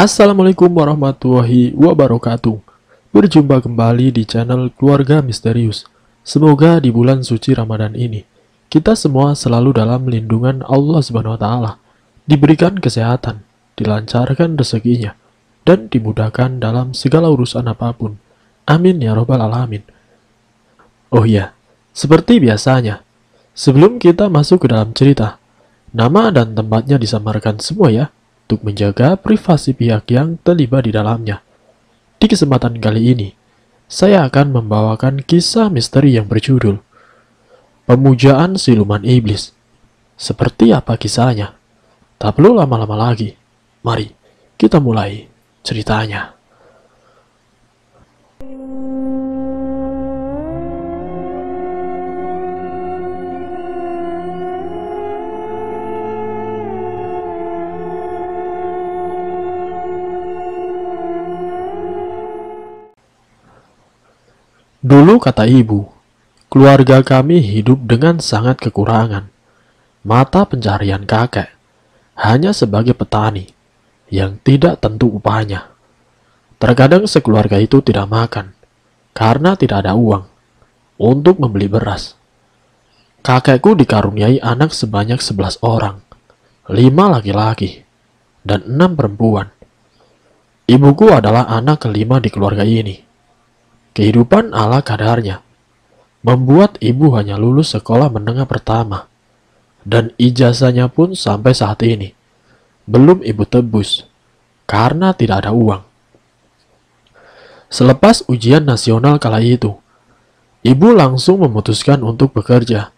Assalamualaikum warahmatullahi wabarakatuh. Berjumpa kembali di channel Keluarga Misterius. Semoga di bulan suci Ramadan ini kita semua selalu dalam lindungan Allah Subhanahu wa taala, diberikan kesehatan, dilancarkan rezekinya, dan dimudahkan dalam segala urusan apapun. Amin ya robbal alamin. Oh iya, seperti biasanya, sebelum kita masuk ke dalam cerita, nama dan tempatnya disamarkan semua ya untuk menjaga privasi pihak yang terlibat di dalamnya. Di kesempatan kali ini, saya akan membawakan kisah misteri yang berjudul Pemujaan Siluman Iblis. Seperti apa kisahnya? Tak perlu lama-lama lagi. Mari, kita mulai ceritanya. Dulu kata ibu, keluarga kami hidup dengan sangat kekurangan. Mata pencarian kakek hanya sebagai petani yang tidak tentu upahnya. Terkadang sekeluarga itu tidak makan karena tidak ada uang untuk membeli beras. Kakekku dikaruniai anak sebanyak 11 orang, lima laki-laki, dan enam perempuan. Ibuku adalah anak kelima di keluarga ini Kehidupan ala kadarnya membuat ibu hanya lulus sekolah menengah pertama dan ijazahnya pun sampai saat ini belum ibu tebus karena tidak ada uang. Selepas ujian nasional kala itu, ibu langsung memutuskan untuk bekerja.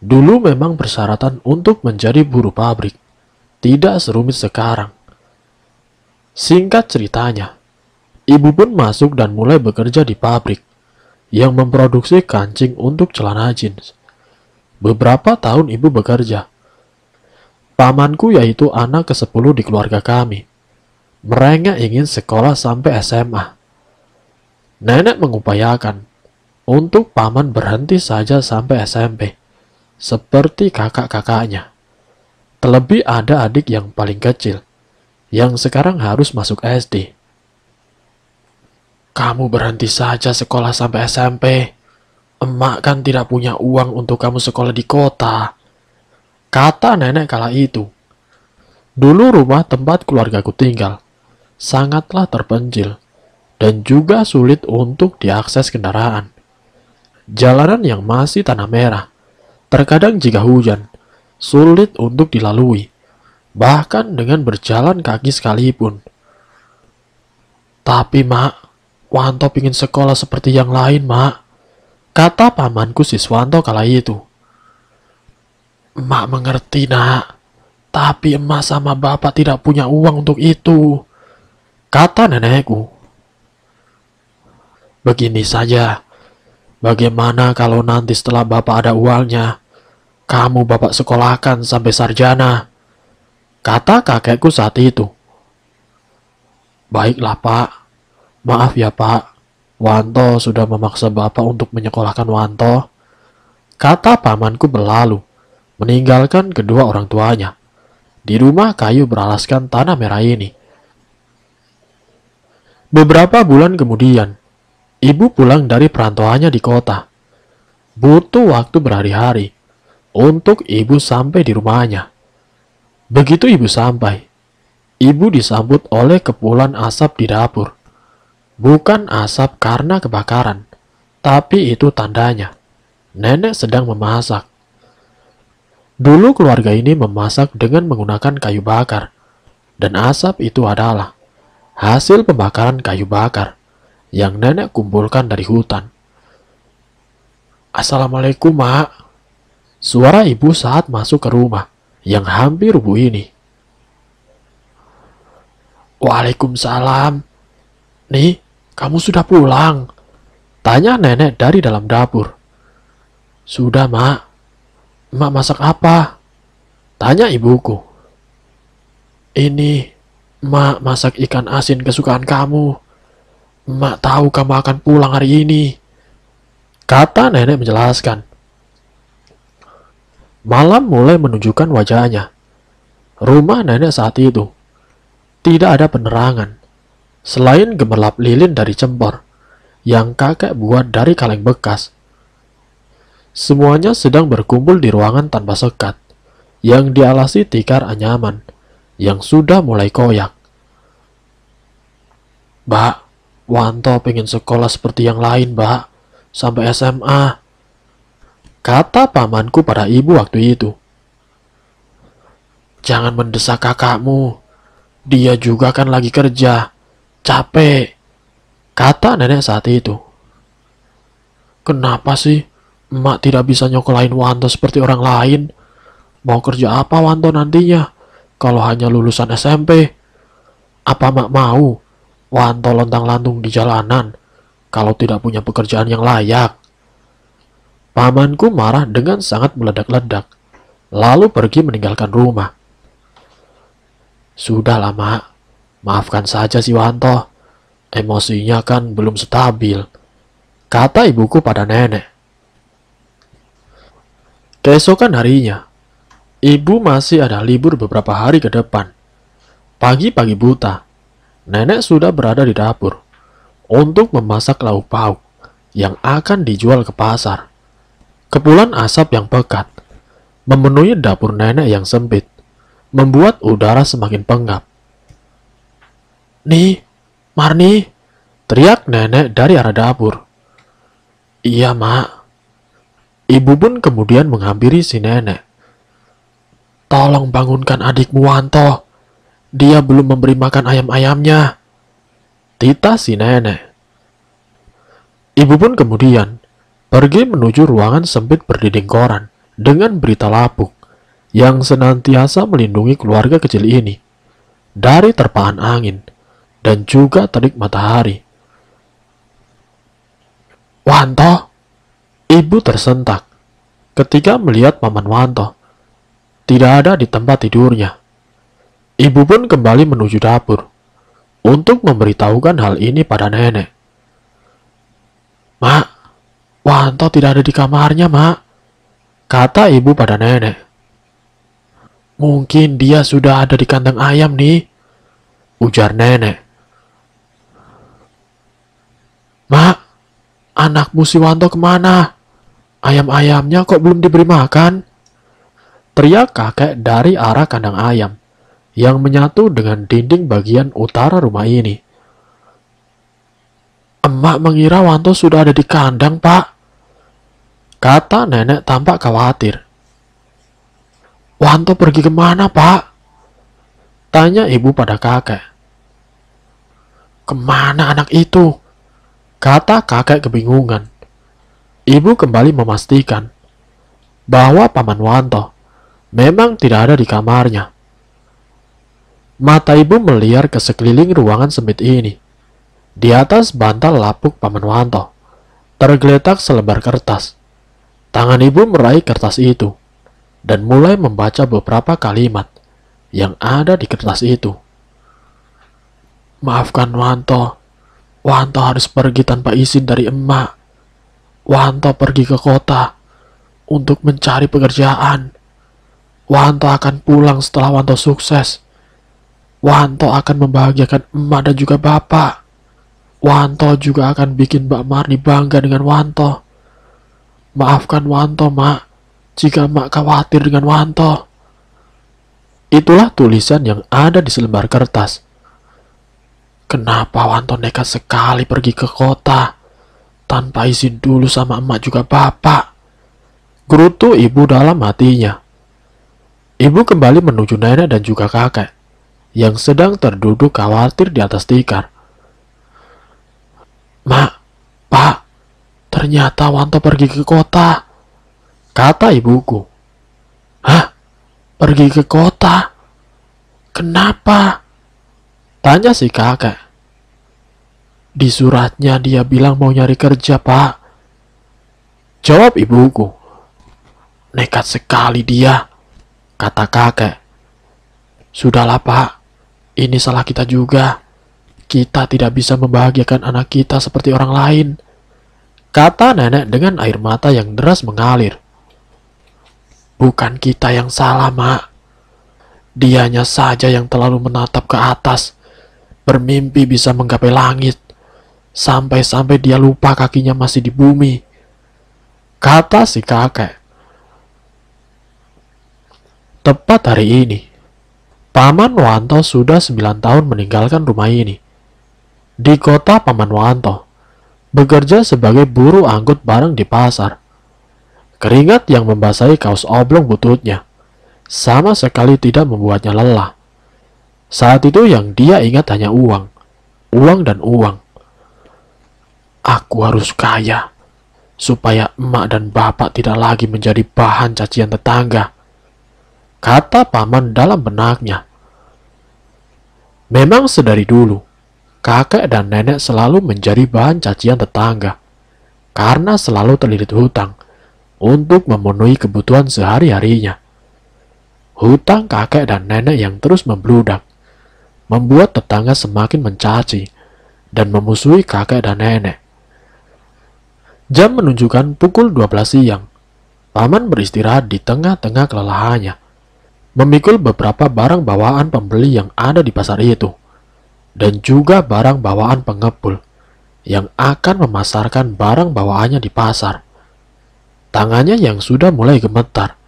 Dulu memang persyaratan untuk menjadi buruh pabrik tidak serumit sekarang. Singkat ceritanya, Ibu pun masuk dan mulai bekerja di pabrik yang memproduksi kancing untuk celana jeans. Beberapa tahun ibu bekerja. Pamanku yaitu anak ke-10 di keluarga kami. Merengek ingin sekolah sampai SMA. Nenek mengupayakan untuk paman berhenti saja sampai SMP, seperti kakak-kakaknya. Terlebih ada adik yang paling kecil, yang sekarang harus masuk SD. Kamu berhenti saja sekolah sampai SMP. Emak kan tidak punya uang untuk kamu sekolah di kota. Kata nenek kala itu. Dulu rumah tempat keluargaku tinggal sangatlah terpencil dan juga sulit untuk diakses kendaraan. Jalanan yang masih tanah merah, terkadang jika hujan, sulit untuk dilalui, bahkan dengan berjalan kaki sekalipun. Tapi mak, Wanto ingin sekolah seperti yang lain, Mak. Kata pamanku Siswanto kala itu. Mak mengerti, nak. Tapi emak sama bapak tidak punya uang untuk itu. Kata nenekku. Begini saja. Bagaimana kalau nanti setelah bapak ada uangnya, kamu bapak sekolahkan sampai sarjana? Kata kakekku saat itu. Baiklah, Pak. Maaf ya Pak, Wanto sudah memaksa Bapak untuk menyekolahkan Wanto. Kata pamanku berlalu, meninggalkan kedua orang tuanya. Di rumah kayu beralaskan tanah merah ini. Beberapa bulan kemudian, ibu pulang dari perantauannya di kota. Butuh waktu berhari-hari untuk ibu sampai di rumahnya. Begitu ibu sampai, ibu disambut oleh kepulan asap di dapur. Bukan asap karena kebakaran, tapi itu tandanya. Nenek sedang memasak. Dulu keluarga ini memasak dengan menggunakan kayu bakar, dan asap itu adalah hasil pembakaran kayu bakar yang nenek kumpulkan dari hutan. Assalamualaikum, Mak. Suara ibu saat masuk ke rumah yang hampir rubuh ini. Waalaikumsalam. Nih, kamu sudah pulang? Tanya nenek dari dalam dapur. Sudah, Mak. Mak masak apa? Tanya ibuku. Ini, Mak masak ikan asin kesukaan kamu. Mak tahu kamu akan pulang hari ini. Kata nenek menjelaskan. Malam mulai menunjukkan wajahnya. Rumah nenek saat itu tidak ada penerangan. Selain gemerlap lilin dari cempor, yang kakek buat dari kaleng bekas, semuanya sedang berkumpul di ruangan tanpa sekat, yang dialasi tikar anyaman, yang sudah mulai koyak. Mbak, Wanto pengen sekolah seperti yang lain, mbak, sampai SMA. Kata pamanku pada ibu waktu itu. Jangan mendesak kakakmu, dia juga kan lagi kerja capek, kata nenek saat itu. Kenapa sih emak tidak bisa nyokolain Wanto seperti orang lain? Mau kerja apa Wanto nantinya kalau hanya lulusan SMP? Apa mak mau Wanto lontang-lantung di jalanan kalau tidak punya pekerjaan yang layak? Pamanku marah dengan sangat meledak-ledak, lalu pergi meninggalkan rumah. Sudahlah, Mak. Maafkan saja si Wanto, emosinya kan belum stabil, kata ibuku pada nenek. Keesokan harinya, ibu masih ada libur beberapa hari ke depan. Pagi-pagi buta, nenek sudah berada di dapur untuk memasak lauk pauk yang akan dijual ke pasar. Kepulan asap yang pekat memenuhi dapur nenek yang sempit, membuat udara semakin pengap. Nih, Marni, teriak nenek dari arah dapur. Iya, Mak. Ibu pun kemudian menghampiri si nenek. Tolong bangunkan adikmu Wanto. Dia belum memberi makan ayam-ayamnya. Tita si nenek. Ibu pun kemudian pergi menuju ruangan sempit berdinding koran dengan berita lapuk yang senantiasa melindungi keluarga kecil ini dari terpaan angin dan juga terik matahari. Wanto, ibu tersentak ketika melihat paman Wanto. Tidak ada di tempat tidurnya. Ibu pun kembali menuju dapur untuk memberitahukan hal ini pada nenek. Mak, Wanto tidak ada di kamarnya, Mak, kata ibu pada nenek. Mungkin dia sudah ada di kandang ayam nih, ujar nenek. Mak, anakmu Wanto kemana? Ayam-ayamnya kok belum diberi makan? Teriak kakek dari arah kandang ayam yang menyatu dengan dinding bagian utara rumah ini. Emak mengira Wanto sudah ada di kandang, Pak. Kata nenek tampak khawatir. Wanto pergi kemana, Pak? Tanya ibu pada kakek. Kemana anak itu? Kata kakek kebingungan. Ibu kembali memastikan bahwa Paman Wanto memang tidak ada di kamarnya. Mata ibu meliar ke sekeliling ruangan sempit ini. Di atas bantal lapuk Paman Wanto, tergeletak selebar kertas. Tangan ibu meraih kertas itu dan mulai membaca beberapa kalimat yang ada di kertas itu. Maafkan Wanto, Wanto harus pergi tanpa izin dari emak. Wanto pergi ke kota untuk mencari pekerjaan. Wanto akan pulang setelah Wanto sukses. Wanto akan membahagiakan emak dan juga bapak. Wanto juga akan bikin Mbak Marni bangga dengan Wanto. Maafkan Wanto, Mak, jika Mak khawatir dengan Wanto. Itulah tulisan yang ada di selembar kertas Kenapa Wanto nekat sekali pergi ke kota? Tanpa izin dulu sama emak juga bapak. Gerutu ibu dalam hatinya. Ibu kembali menuju nenek dan juga kakek yang sedang terduduk khawatir di atas tikar. Mak, pak, ternyata Wanto pergi ke kota. Kata ibuku. Hah? Pergi ke kota? Kenapa? Tanya si kakak. Di suratnya dia bilang mau nyari kerja, Pak. Jawab ibuku. Nekat sekali dia, kata kakek. Sudahlah, Pak. Ini salah kita juga. Kita tidak bisa membahagiakan anak kita seperti orang lain. Kata nenek dengan air mata yang deras mengalir. Bukan kita yang salah, Mak. Dianya saja yang terlalu menatap ke atas bermimpi bisa menggapai langit, sampai-sampai dia lupa kakinya masih di bumi. Kata si kakek. Tepat hari ini, Paman Wanto sudah 9 tahun meninggalkan rumah ini. Di kota Paman Wanto, bekerja sebagai buruh angkut barang di pasar. Keringat yang membasahi kaos oblong bututnya, sama sekali tidak membuatnya lelah. Saat itu yang dia ingat hanya uang, uang dan uang. Aku harus kaya, supaya emak dan bapak tidak lagi menjadi bahan cacian tetangga, kata paman dalam benaknya. Memang sedari dulu, kakek dan nenek selalu menjadi bahan cacian tetangga, karena selalu terlilit hutang untuk memenuhi kebutuhan sehari-harinya. Hutang kakek dan nenek yang terus membludak membuat tetangga semakin mencaci dan memusuhi kakek dan nenek. Jam menunjukkan pukul 12 siang. Paman beristirahat di tengah-tengah kelelahannya, memikul beberapa barang bawaan pembeli yang ada di pasar itu, dan juga barang bawaan pengepul yang akan memasarkan barang bawaannya di pasar. Tangannya yang sudah mulai gemetar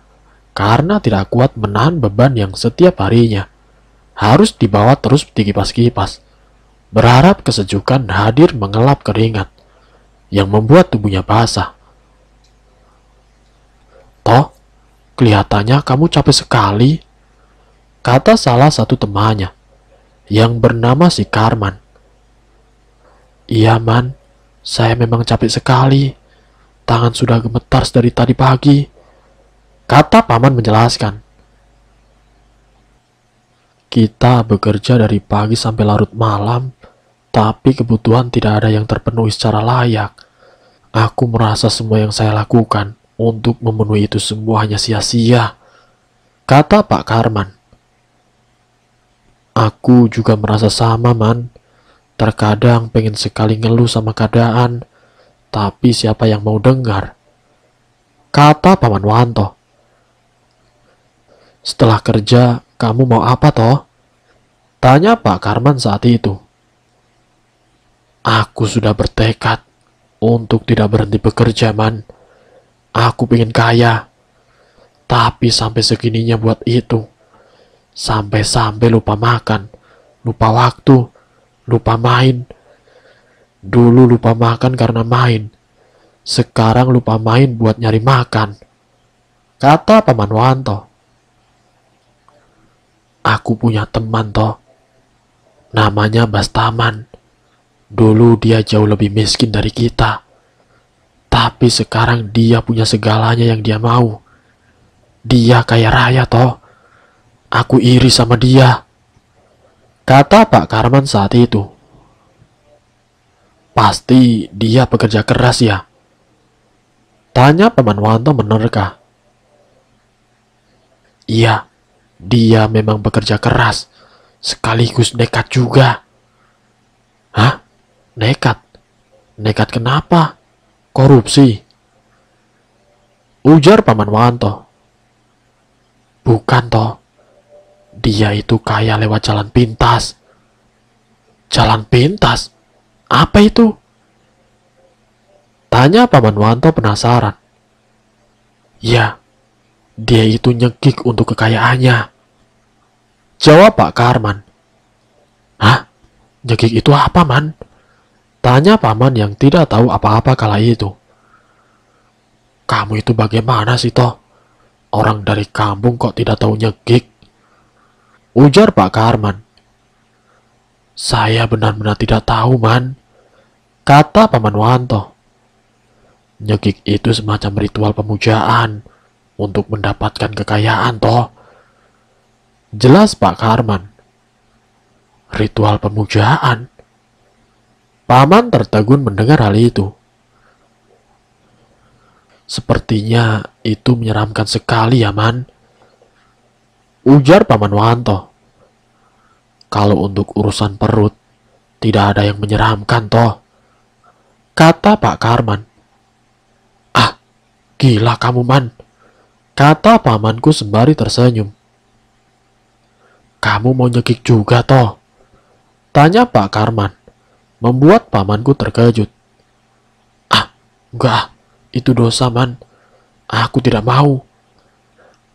karena tidak kuat menahan beban yang setiap harinya harus dibawa terus dikipas-kipas. Berharap kesejukan hadir mengelap keringat yang membuat tubuhnya basah. Toh, kelihatannya kamu capek sekali, kata salah satu temannya yang bernama si Karman. Iya, Man, saya memang capek sekali. Tangan sudah gemetar dari tadi pagi, kata paman menjelaskan. Kita bekerja dari pagi sampai larut malam, tapi kebutuhan tidak ada yang terpenuhi secara layak. Aku merasa semua yang saya lakukan untuk memenuhi itu semua hanya sia-sia, kata Pak Karman. Aku juga merasa sama, Man. Terkadang pengen sekali ngeluh sama keadaan, tapi siapa yang mau dengar? Kata Paman Wanto. Setelah kerja, kamu mau apa toh? Tanya Pak Karman saat itu. Aku sudah bertekad untuk tidak berhenti bekerja, man. Aku ingin kaya. Tapi sampai segininya buat itu. Sampai-sampai lupa makan, lupa waktu, lupa main. Dulu lupa makan karena main. Sekarang lupa main buat nyari makan. Kata Paman Wanto. Aku punya teman toh. Namanya Bastaman. Dulu dia jauh lebih miskin dari kita. Tapi sekarang dia punya segalanya yang dia mau. Dia kaya raya toh. Aku iri sama dia. Kata Pak Karman saat itu. Pasti dia pekerja keras ya. Tanya Paman Wanto menerka. Iya, dia memang bekerja keras, sekaligus nekat juga. Hah? Nekat? Nekat kenapa? Korupsi. Ujar Paman Wanto. Bukan toh. Dia itu kaya lewat jalan pintas. Jalan pintas? Apa itu? Tanya Paman Wanto penasaran. Ya, dia itu nyekik untuk kekayaannya. Jawab Pak Karman. Hah? Nyekik itu apa, Man? Tanya Paman yang tidak tahu apa-apa kala itu. Kamu itu bagaimana sih, Toh? Orang dari kampung kok tidak tahu nyekik? Ujar Pak Karman. Saya benar-benar tidak tahu, Man. Kata Paman Wanto. Nyekik itu semacam ritual pemujaan untuk mendapatkan kekayaan toh. Jelas Pak Karman. Ritual pemujaan. Paman tertegun mendengar hal itu. Sepertinya itu menyeramkan sekali ya man. Ujar Paman Wanto. Kalau untuk urusan perut, tidak ada yang menyeramkan toh. Kata Pak Karman. Ah, gila kamu man. Kata pamanku sembari tersenyum. Kamu mau nyekik juga toh? Tanya Pak Karman. Membuat pamanku terkejut. Ah, enggak. Itu dosa, man. Aku tidak mau.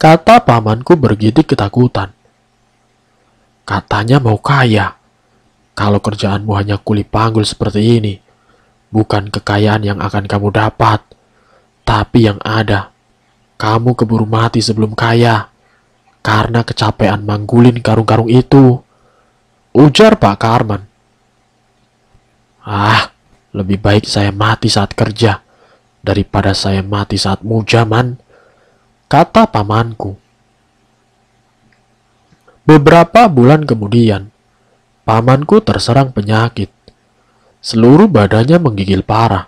Kata pamanku bergidik ketakutan. Katanya mau kaya. Kalau kerjaanmu hanya kuli panggul seperti ini, bukan kekayaan yang akan kamu dapat, tapi yang ada kamu keburu mati sebelum kaya karena kecapean manggulin karung-karung itu. Ujar Pak Karman. Ah, lebih baik saya mati saat kerja daripada saya mati saat mujaman, kata pamanku. Beberapa bulan kemudian, pamanku terserang penyakit. Seluruh badannya menggigil parah,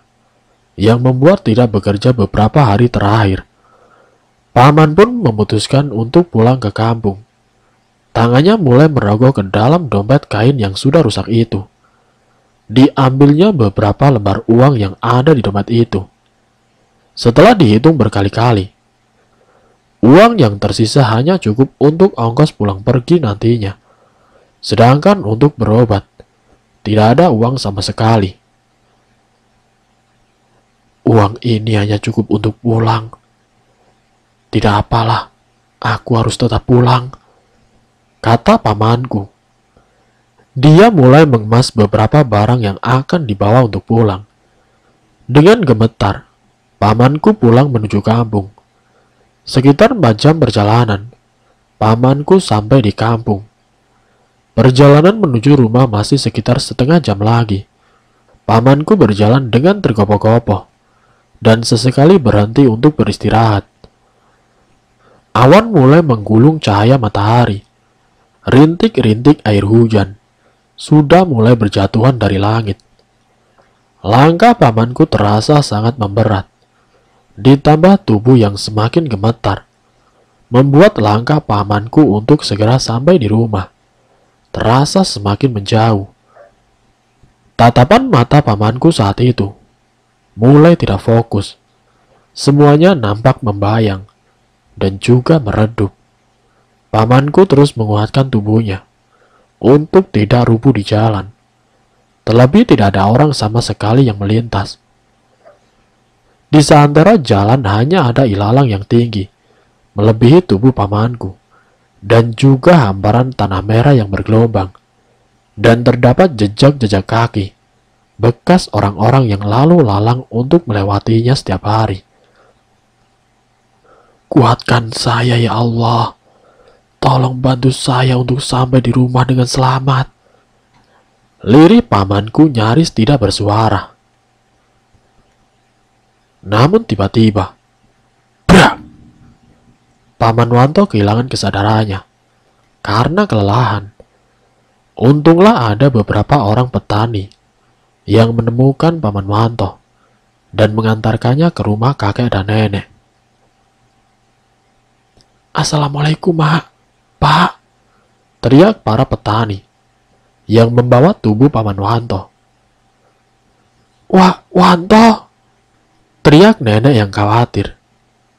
yang membuat tidak bekerja beberapa hari terakhir. Paman pun memutuskan untuk pulang ke kampung. Tangannya mulai merogoh ke dalam dompet kain yang sudah rusak itu. Diambilnya beberapa lembar uang yang ada di dompet itu. Setelah dihitung berkali-kali, uang yang tersisa hanya cukup untuk ongkos pulang pergi nantinya. Sedangkan untuk berobat, tidak ada uang sama sekali. Uang ini hanya cukup untuk pulang. Tidak apalah, aku harus tetap pulang, kata pamanku. Dia mulai mengemas beberapa barang yang akan dibawa untuk pulang. Dengan gemetar, pamanku pulang menuju kampung. Sekitar 4 jam perjalanan, pamanku sampai di kampung. Perjalanan menuju rumah masih sekitar setengah jam lagi. Pamanku berjalan dengan tergopoh-gopoh dan sesekali berhenti untuk beristirahat. Awan mulai menggulung cahaya matahari. Rintik-rintik air hujan sudah mulai berjatuhan dari langit. Langkah pamanku terasa sangat memberat. Ditambah tubuh yang semakin gemetar, membuat langkah pamanku untuk segera sampai di rumah terasa semakin menjauh. Tatapan mata pamanku saat itu mulai tidak fokus. Semuanya nampak membayang dan juga meredup. Pamanku terus menguatkan tubuhnya untuk tidak rubuh di jalan. Terlebih tidak ada orang sama sekali yang melintas. Di seantero jalan hanya ada ilalang yang tinggi, melebihi tubuh pamanku, dan juga hamparan tanah merah yang bergelombang. Dan terdapat jejak-jejak kaki, bekas orang-orang yang lalu lalang untuk melewatinya setiap hari. Kuatkan saya ya Allah. Tolong bantu saya untuk sampai di rumah dengan selamat. Lirih pamanku nyaris tidak bersuara. Namun tiba-tiba, Paman Wanto kehilangan kesadarannya karena kelelahan. Untunglah ada beberapa orang petani yang menemukan Paman Wanto dan mengantarkannya ke rumah kakek dan nenek. Assalamualaikum, Ma. Pak. Teriak para petani yang membawa tubuh Paman Wanto. Wah, Wanto! Teriak nenek yang khawatir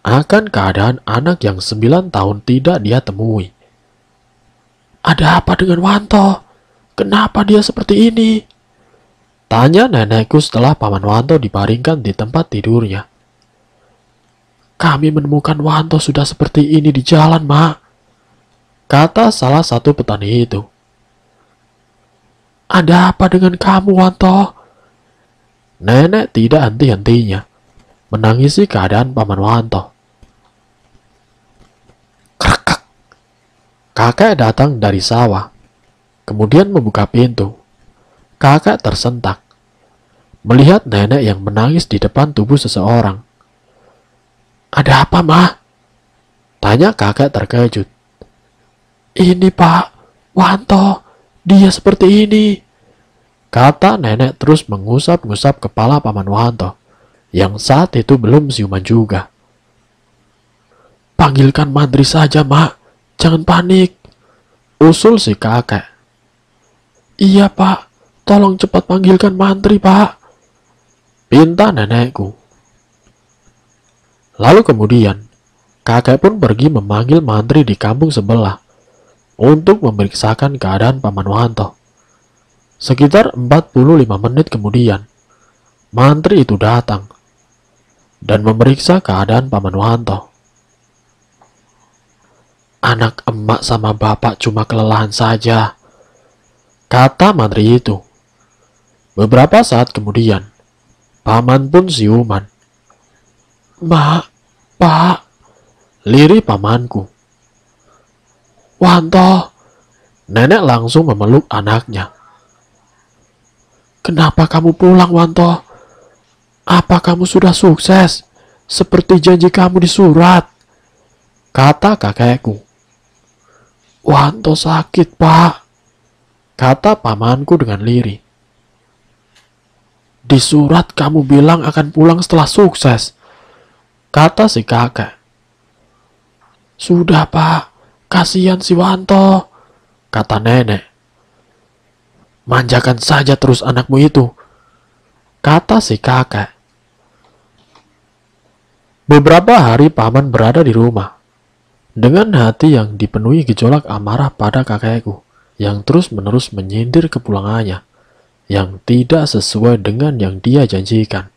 akan keadaan anak yang sembilan tahun tidak dia temui. Ada apa dengan Wanto? Kenapa dia seperti ini? Tanya nenekku setelah Paman Wanto dibaringkan di tempat tidurnya. Kami menemukan Wanto sudah seperti ini di jalan, Mak. Kata salah satu petani itu. Ada apa dengan kamu, Wanto? Nenek tidak henti-hentinya menangisi keadaan Paman Wanto. Krakak. Kakek datang dari sawah, kemudian membuka pintu. Kakek tersentak melihat nenek yang menangis di depan tubuh seseorang. Ada apa, Ma? Tanya kakak terkejut. Ini, Pak. Wanto, dia seperti ini. Kata nenek terus mengusap-ngusap kepala Paman Wanto, yang saat itu belum siuman juga. Panggilkan Mandri saja, Mak. Jangan panik. Usul si kakak. Iya, Pak. Tolong cepat panggilkan mantri, Pak. Pinta nenekku. Lalu kemudian, kakek pun pergi memanggil mantri di kampung sebelah untuk memeriksakan keadaan Paman Wanto. Sekitar 45 menit kemudian, mantri itu datang dan memeriksa keadaan Paman Wanto. Anak emak sama bapak cuma kelelahan saja, kata mantri itu. Beberapa saat kemudian, Paman pun siuman Mbak, Pak, Liri pamanku. Wanto, nenek langsung memeluk anaknya. Kenapa kamu pulang, Wanto? Apa kamu sudah sukses? Seperti janji kamu di surat. Kata kakekku. Wanto sakit, Pak. Kata pamanku dengan lirih. Di surat kamu bilang akan pulang setelah sukses kata si kakek. Sudah pak, kasihan si Wanto, kata nenek. Manjakan saja terus anakmu itu, kata si kakek. Beberapa hari paman berada di rumah. Dengan hati yang dipenuhi gejolak amarah pada kakekku yang terus-menerus menyindir kepulangannya yang tidak sesuai dengan yang dia janjikan.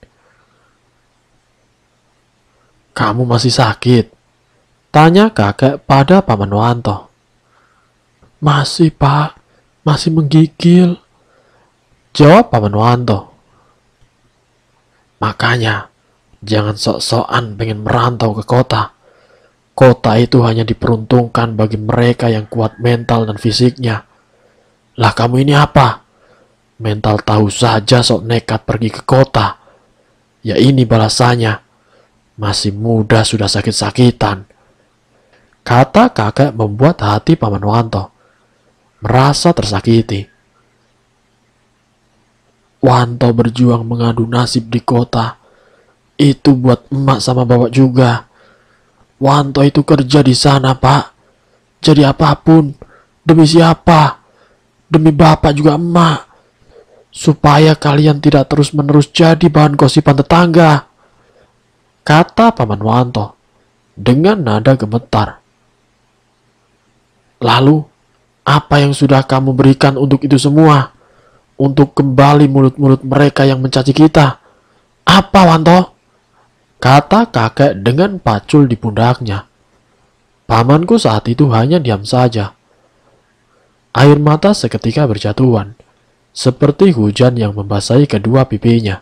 Kamu masih sakit? Tanya kakek pada Paman Wanto. Masih, Pak. Masih menggigil. Jawab Paman Wanto. Makanya, jangan sok-sokan pengen merantau ke kota. Kota itu hanya diperuntungkan bagi mereka yang kuat mental dan fisiknya. Lah kamu ini apa? Mental tahu saja sok nekat pergi ke kota. Ya ini balasannya. Masih muda sudah sakit-sakitan. Kata kakek membuat hati Paman Wanto merasa tersakiti. Wanto berjuang mengadu nasib di kota. Itu buat emak sama bapak juga. Wanto itu kerja di sana, Pak. Jadi apapun, demi siapa? Demi bapak juga emak. Supaya kalian tidak terus-menerus jadi bahan gosipan tetangga kata Paman Wanto dengan nada gemetar. Lalu, apa yang sudah kamu berikan untuk itu semua? Untuk kembali mulut-mulut mereka yang mencaci kita? Apa, Wanto? Kata kakek dengan pacul di pundaknya. Pamanku saat itu hanya diam saja. Air mata seketika berjatuhan, seperti hujan yang membasahi kedua pipinya.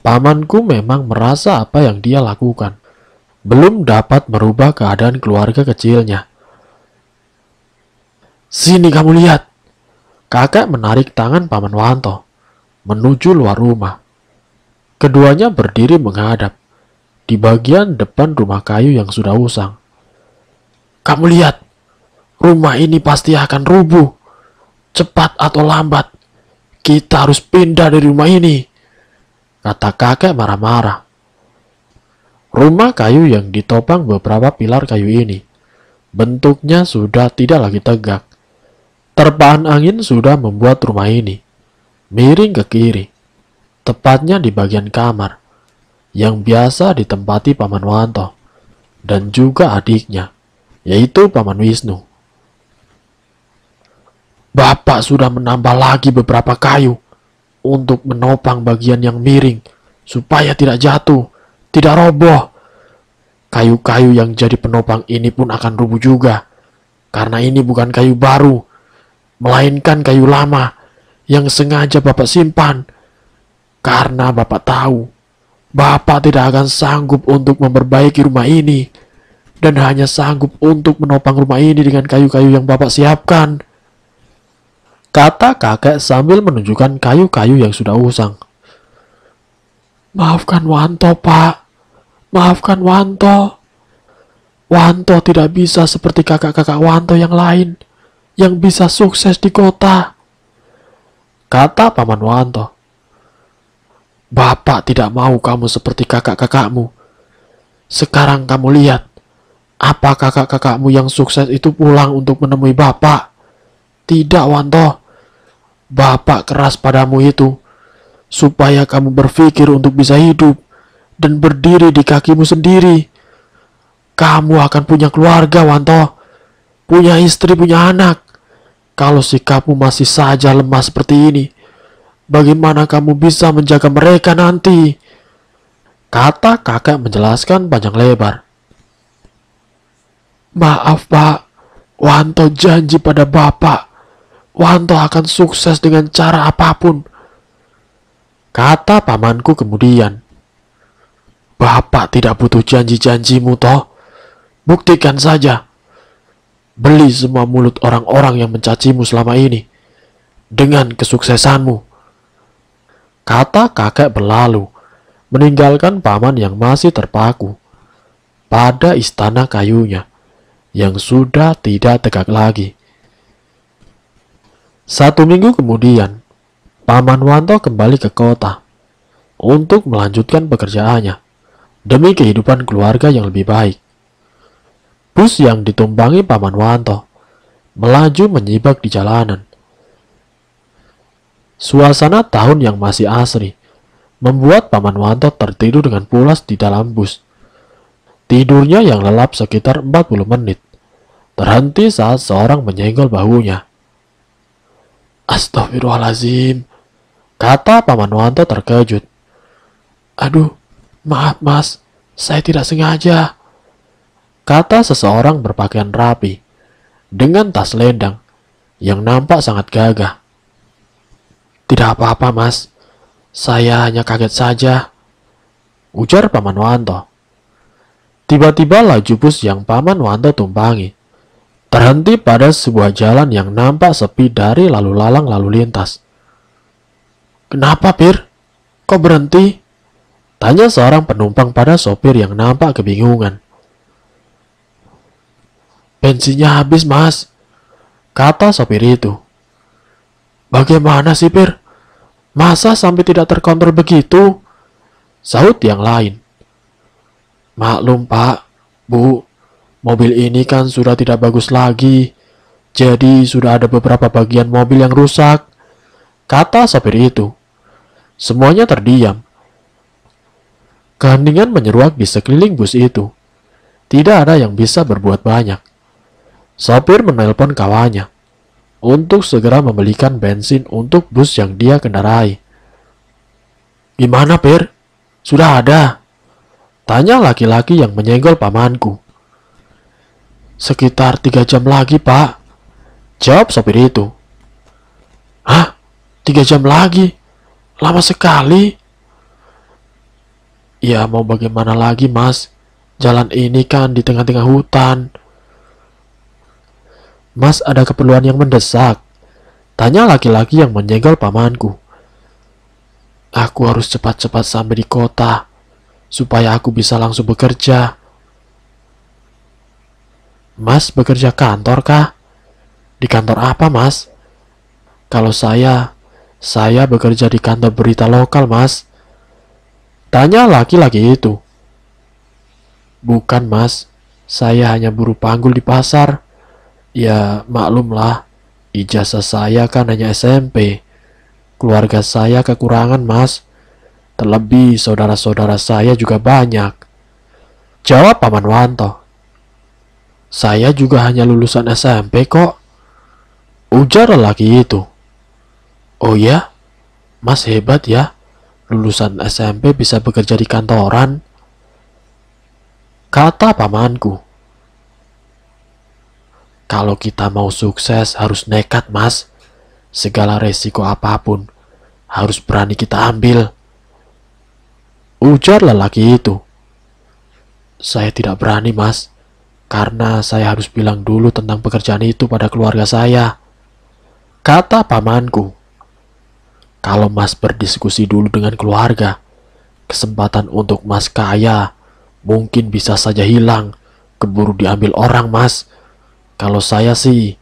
Pamanku memang merasa apa yang dia lakukan. Belum dapat merubah keadaan keluarga kecilnya. Sini kamu lihat. Kakak menarik tangan Paman Wanto menuju luar rumah. Keduanya berdiri menghadap di bagian depan rumah kayu yang sudah usang. Kamu lihat, rumah ini pasti akan rubuh. Cepat atau lambat, kita harus pindah dari rumah ini kata kakek marah-marah. Rumah kayu yang ditopang beberapa pilar kayu ini, bentuknya sudah tidak lagi tegak. Terpaan angin sudah membuat rumah ini miring ke kiri, tepatnya di bagian kamar yang biasa ditempati Paman Wanto dan juga adiknya, yaitu Paman Wisnu. Bapak sudah menambah lagi beberapa kayu, untuk menopang bagian yang miring supaya tidak jatuh, tidak roboh. Kayu-kayu yang jadi penopang ini pun akan rubuh juga, karena ini bukan kayu baru, melainkan kayu lama yang sengaja Bapak simpan, karena Bapak tahu Bapak tidak akan sanggup untuk memperbaiki rumah ini, dan hanya sanggup untuk menopang rumah ini dengan kayu-kayu yang Bapak siapkan kata kakek sambil menunjukkan kayu-kayu yang sudah usang. Maafkan Wanto, Pak. Maafkan Wanto. Wanto tidak bisa seperti kakak-kakak Wanto yang lain, yang bisa sukses di kota. Kata Paman Wanto. Bapak tidak mau kamu seperti kakak-kakakmu. Sekarang kamu lihat, apa kakak-kakakmu yang sukses itu pulang untuk menemui bapak? Tidak, Wanto. Bapak keras padamu itu, supaya kamu berpikir untuk bisa hidup dan berdiri di kakimu sendiri. Kamu akan punya keluarga, Wanto. Punya istri, punya anak. Kalau sikapmu masih saja lemah seperti ini, bagaimana kamu bisa menjaga mereka nanti? Kata kakak menjelaskan panjang lebar. Maaf, Pak. Wanto janji pada Bapak Wanto akan sukses dengan cara apapun. Kata pamanku kemudian. Bapak tidak butuh janji-janjimu toh. Buktikan saja. Beli semua mulut orang-orang yang mencacimu selama ini. Dengan kesuksesanmu. Kata kakek berlalu, meninggalkan paman yang masih terpaku pada istana kayunya yang sudah tidak tegak lagi. Satu minggu kemudian, Paman Wanto kembali ke kota untuk melanjutkan pekerjaannya demi kehidupan keluarga yang lebih baik. Bus yang ditumpangi Paman Wanto melaju menyibak di jalanan. Suasana tahun yang masih asri membuat Paman Wanto tertidur dengan pulas di dalam bus. Tidurnya yang lelap sekitar 40 menit terhenti saat seorang menyenggol bahunya. Astaghfirullahaladzim," kata Paman Wanto terkejut. Aduh, maaf mas, saya tidak sengaja. Kata seseorang berpakaian rapi, dengan tas lendang yang nampak sangat gagah. Tidak apa-apa mas, saya hanya kaget saja. Ujar Paman Wanto. Tiba-tiba laju bus yang Paman Wanto tumpangi terhenti pada sebuah jalan yang nampak sepi dari lalu lalang lalu lintas. Kenapa, Pir? Kok berhenti? Tanya seorang penumpang pada sopir yang nampak kebingungan. Bensinnya habis, mas. Kata sopir itu. Bagaimana sih, Pir? Masa sampai tidak terkontrol begitu? Saut yang lain. Maklum, Pak, Bu, Mobil ini kan sudah tidak bagus lagi, jadi sudah ada beberapa bagian mobil yang rusak, kata sopir itu. Semuanya terdiam. Keheningan menyeruak di sekeliling bus itu. Tidak ada yang bisa berbuat banyak. Sopir menelpon kawannya untuk segera membelikan bensin untuk bus yang dia kendarai. Gimana, Pir? Sudah ada? Tanya laki-laki yang menyenggol pamanku. Sekitar tiga jam lagi, Pak. Jawab sopir itu. Hah? Tiga jam lagi? Lama sekali. Ya mau bagaimana lagi, Mas? Jalan ini kan di tengah-tengah hutan. Mas ada keperluan yang mendesak. Tanya laki-laki yang menyenggol pamanku. Aku harus cepat-cepat sampai di kota supaya aku bisa langsung bekerja. Mas bekerja kantor kah? Di kantor apa, Mas? Kalau saya, saya bekerja di kantor berita lokal, Mas. Tanya laki-laki itu. Bukan, Mas. Saya hanya buru panggul di pasar. Ya, maklumlah. Ijazah saya kan hanya SMP. Keluarga saya kekurangan, Mas. Terlebih saudara-saudara saya juga banyak. Jawab Paman Wanto. Saya juga hanya lulusan SMP kok. Ujar lelaki itu. Oh ya? Mas hebat ya. Lulusan SMP bisa bekerja di kantoran. Kata pamanku. Kalau kita mau sukses harus nekat mas. Segala resiko apapun harus berani kita ambil. Ujar lelaki itu. Saya tidak berani mas karena saya harus bilang dulu tentang pekerjaan itu pada keluarga saya. Kata pamanku, kalau Mas berdiskusi dulu dengan keluarga, kesempatan untuk Mas kaya mungkin bisa saja hilang, keburu diambil orang Mas. Kalau saya sih,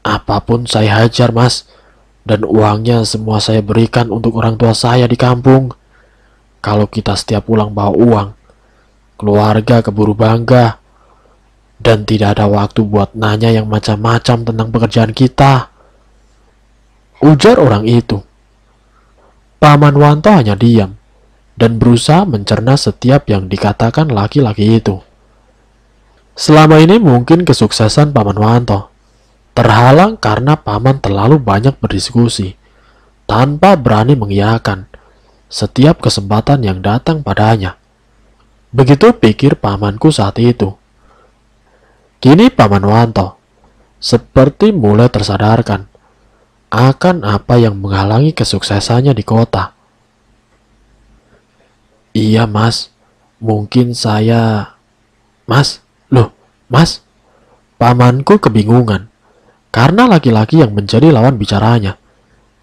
apapun saya hajar Mas, dan uangnya semua saya berikan untuk orang tua saya di kampung. Kalau kita setiap pulang bawa uang, keluarga keburu bangga dan tidak ada waktu buat nanya yang macam-macam tentang pekerjaan kita. Ujar orang itu. Paman Wanto hanya diam dan berusaha mencerna setiap yang dikatakan laki-laki itu. Selama ini mungkin kesuksesan Paman Wanto terhalang karena Paman terlalu banyak berdiskusi tanpa berani mengiyakan setiap kesempatan yang datang padanya. Begitu pikir pamanku saat itu. Kini Paman Wanto seperti mulai tersadarkan akan apa yang menghalangi kesuksesannya di kota. Iya mas, mungkin saya... Mas, loh, mas, pamanku kebingungan karena laki-laki yang menjadi lawan bicaranya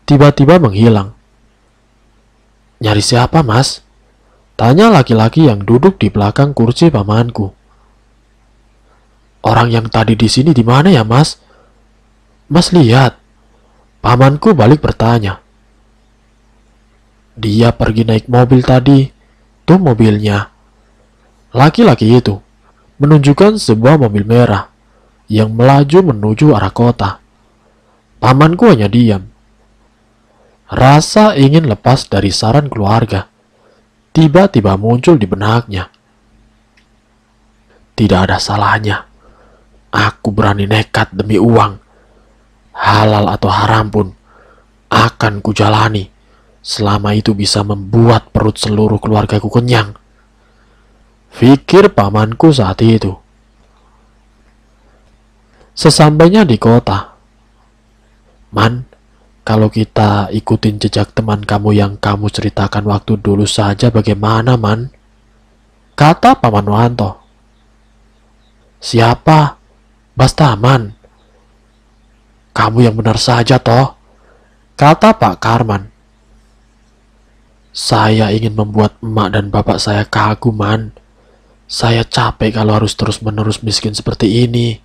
tiba-tiba menghilang. Nyari siapa mas? Tanya laki-laki yang duduk di belakang kursi pamanku. Orang yang tadi di sini di mana ya, Mas? Mas lihat. Pamanku balik bertanya. Dia pergi naik mobil tadi. Tuh mobilnya. Laki-laki itu menunjukkan sebuah mobil merah yang melaju menuju arah kota. Pamanku hanya diam. Rasa ingin lepas dari saran keluarga tiba-tiba muncul di benaknya. Tidak ada salahnya Aku berani nekat demi uang. Halal atau haram pun akan kujalani selama itu bisa membuat perut seluruh keluargaku kenyang. Fikir pamanku saat itu. Sesampainya di kota, Man, kalau kita ikutin jejak teman kamu yang kamu ceritakan waktu dulu saja bagaimana, Man? Kata Paman Wanto. Siapa? Bastaman, kamu yang benar saja toh, kata Pak Karman. Saya ingin membuat emak dan bapak saya kaguman. Saya capek kalau harus terus-menerus miskin seperti ini,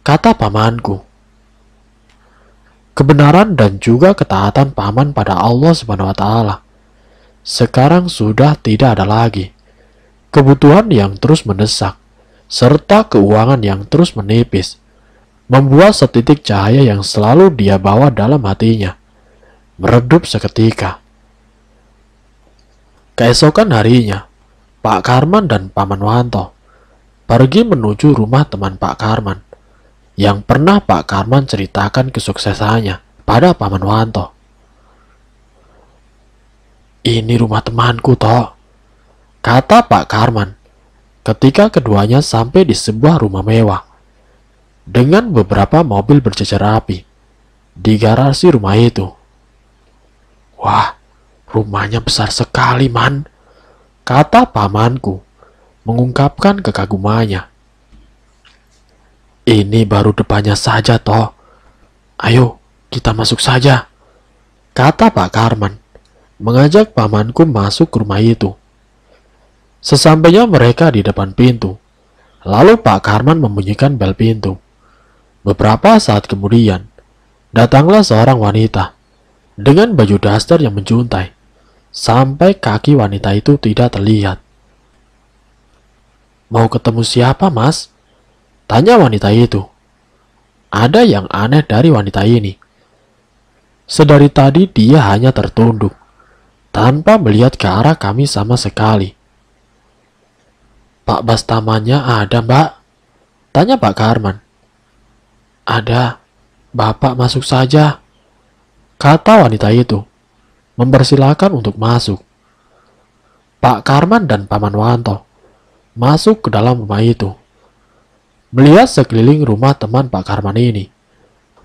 kata pamanku. Kebenaran dan juga ketaatan paman pada Allah Subhanahu wa taala sekarang sudah tidak ada lagi. Kebutuhan yang terus mendesak serta keuangan yang terus menipis, membuat setitik cahaya yang selalu dia bawa dalam hatinya, meredup seketika. Keesokan harinya, Pak Karman dan Paman Wanto pergi menuju rumah teman Pak Karman, yang pernah Pak Karman ceritakan kesuksesannya pada Paman Wanto. Ini rumah temanku, toh, kata Pak Karman ketika keduanya sampai di sebuah rumah mewah dengan beberapa mobil bercecer api di garasi rumah itu. Wah, rumahnya besar sekali, Man, kata pamanku, mengungkapkan kekagumannya. Ini baru depannya saja, toh. Ayo, kita masuk saja, kata Pak Karman, mengajak pamanku masuk ke rumah itu. Sesampainya mereka di depan pintu, lalu Pak Karman membunyikan bel pintu. Beberapa saat kemudian, datanglah seorang wanita dengan baju daster yang menjuntai, sampai kaki wanita itu tidak terlihat. Mau ketemu siapa, Mas? Tanya wanita itu. Ada yang aneh dari wanita ini. Sedari tadi dia hanya tertunduk, tanpa melihat ke arah kami sama sekali. Pak Bastamanya ada, Mbak? Tanya Pak Karman. Ada. Bapak masuk saja. Kata wanita itu. Mempersilahkan untuk masuk. Pak Karman dan Paman Wanto masuk ke dalam rumah itu. Melihat sekeliling rumah teman Pak Karman ini,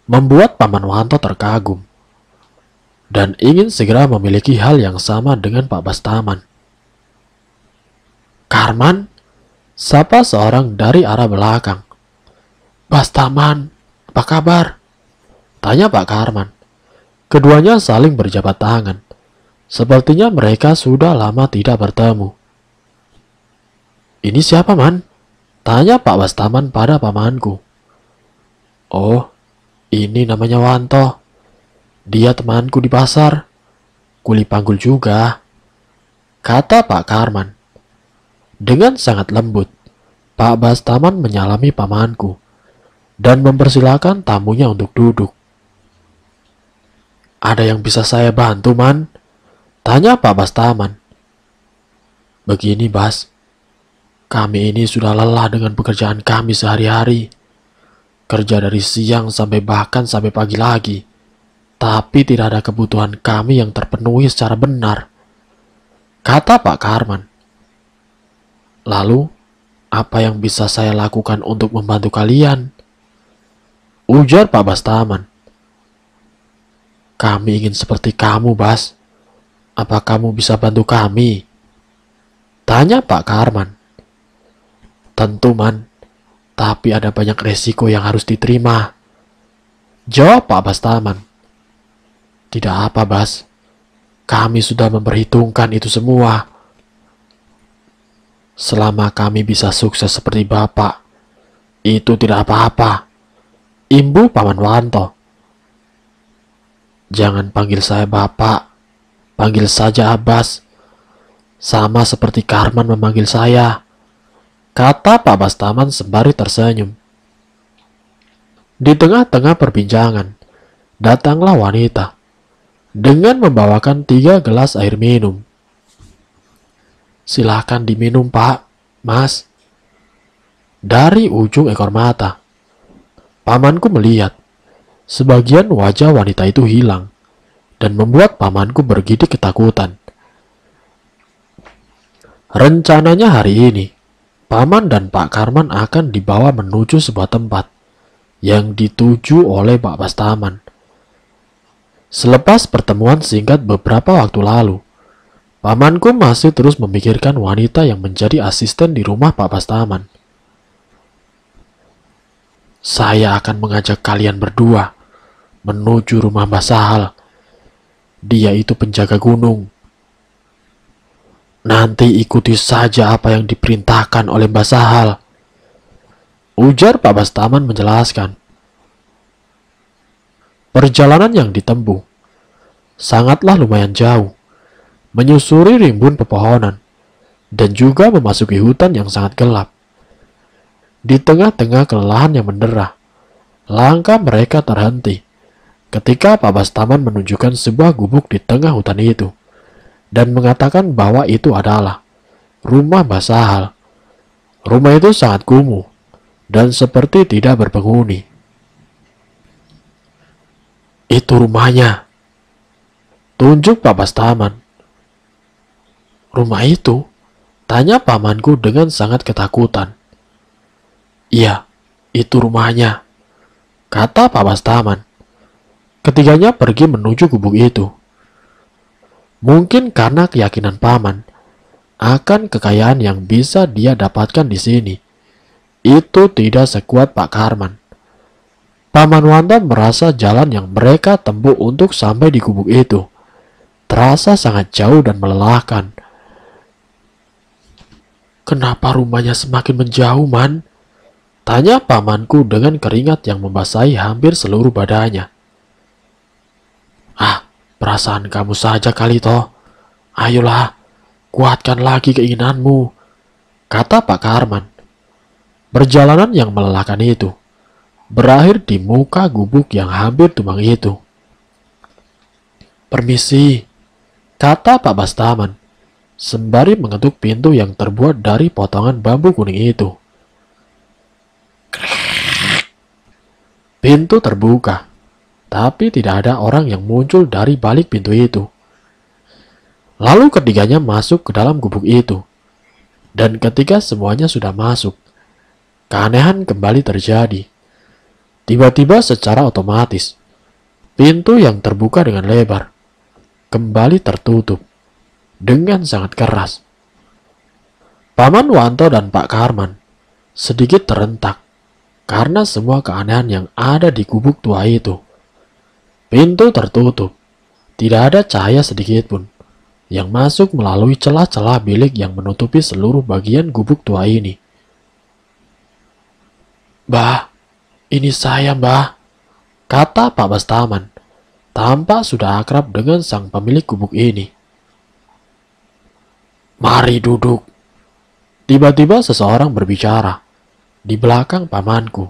membuat Paman Wanto terkagum dan ingin segera memiliki hal yang sama dengan Pak Bastaman. Karman, Sapa seorang dari arah belakang. Bastaman, apa kabar? Tanya Pak Karman. Keduanya saling berjabat tangan. Sepertinya mereka sudah lama tidak bertemu. Ini siapa, Man? Tanya Pak Bastaman pada pamanku. Oh, ini namanya Wanto. Dia temanku di pasar. Kuli panggul juga. Kata Pak Karman. Dengan sangat lembut, Pak Bastaman menyalami pamanku dan mempersilahkan tamunya untuk duduk. Ada yang bisa saya bantu, Man? Tanya Pak Bastaman. Begini, Bas. Kami ini sudah lelah dengan pekerjaan kami sehari-hari. Kerja dari siang sampai bahkan sampai pagi lagi. Tapi tidak ada kebutuhan kami yang terpenuhi secara benar. Kata Pak Karman. Lalu, apa yang bisa saya lakukan untuk membantu kalian? Ujar Pak Bastaman. Kami ingin seperti kamu, Bas. Apa kamu bisa bantu kami? Tanya Pak Karman. Tentu, Man. Tapi ada banyak resiko yang harus diterima. Jawab Pak Bastaman. Tidak apa, Bas. Kami sudah memperhitungkan itu semua. Selama kami bisa sukses seperti Bapak, itu tidak apa-apa. Imbu Paman Wanto. Jangan panggil saya Bapak, panggil saja Abbas. Sama seperti Karman memanggil saya. Kata Pak Bastaman sembari tersenyum. Di tengah-tengah perbincangan, datanglah wanita dengan membawakan tiga gelas air minum. Silahkan diminum, Pak, Mas. Dari ujung ekor mata. Pamanku melihat, sebagian wajah wanita itu hilang, dan membuat pamanku bergidik ketakutan. Rencananya hari ini, Paman dan Pak Karman akan dibawa menuju sebuah tempat yang dituju oleh Pak pastaman Selepas pertemuan singkat beberapa waktu lalu, Pamanku masih terus memikirkan wanita yang menjadi asisten di rumah Pak Pastaman. Saya akan mengajak kalian berdua menuju rumah Mbah Sahal. Dia itu penjaga gunung. Nanti ikuti saja apa yang diperintahkan oleh Mbah Sahal. Ujar Pak Bastaman menjelaskan. Perjalanan yang ditempuh sangatlah lumayan jauh menyusuri rimbun pepohonan, dan juga memasuki hutan yang sangat gelap. Di tengah-tengah kelelahan yang mendera, langkah mereka terhenti ketika Pak Bastaman menunjukkan sebuah gubuk di tengah hutan itu dan mengatakan bahwa itu adalah rumah Basahal. Rumah itu sangat kumuh dan seperti tidak berpenghuni. Itu rumahnya. Tunjuk Pak Bastaman rumah itu? Tanya pamanku dengan sangat ketakutan. Iya, itu rumahnya. Kata Pak Bastaman. Ketiganya pergi menuju gubuk itu. Mungkin karena keyakinan paman akan kekayaan yang bisa dia dapatkan di sini. Itu tidak sekuat Pak Karman. Paman Wanda merasa jalan yang mereka tempuh untuk sampai di gubuk itu terasa sangat jauh dan melelahkan. Kenapa rumahnya semakin menjauh, Man? Tanya pamanku dengan keringat yang membasahi hampir seluruh badannya. Ah, perasaan kamu saja kali toh. Ayolah, kuatkan lagi keinginanmu, kata Pak Karman. Perjalanan yang melelahkan itu berakhir di muka gubuk yang hampir tumbang itu. Permisi, kata Pak Bastaman sembari mengetuk pintu yang terbuat dari potongan bambu kuning itu. Pintu terbuka, tapi tidak ada orang yang muncul dari balik pintu itu. Lalu ketiganya masuk ke dalam gubuk itu. Dan ketika semuanya sudah masuk, keanehan kembali terjadi. Tiba-tiba secara otomatis, pintu yang terbuka dengan lebar kembali tertutup dengan sangat keras. Paman Wanto dan Pak Karman sedikit terentak karena semua keanehan yang ada di gubuk tua itu. Pintu tertutup, tidak ada cahaya sedikit pun yang masuk melalui celah-celah bilik yang menutupi seluruh bagian gubuk tua ini. Bah, ini saya mbah, kata Pak Bastaman. Tampak sudah akrab dengan sang pemilik gubuk ini. Mari duduk. Tiba-tiba seseorang berbicara. Di belakang pamanku.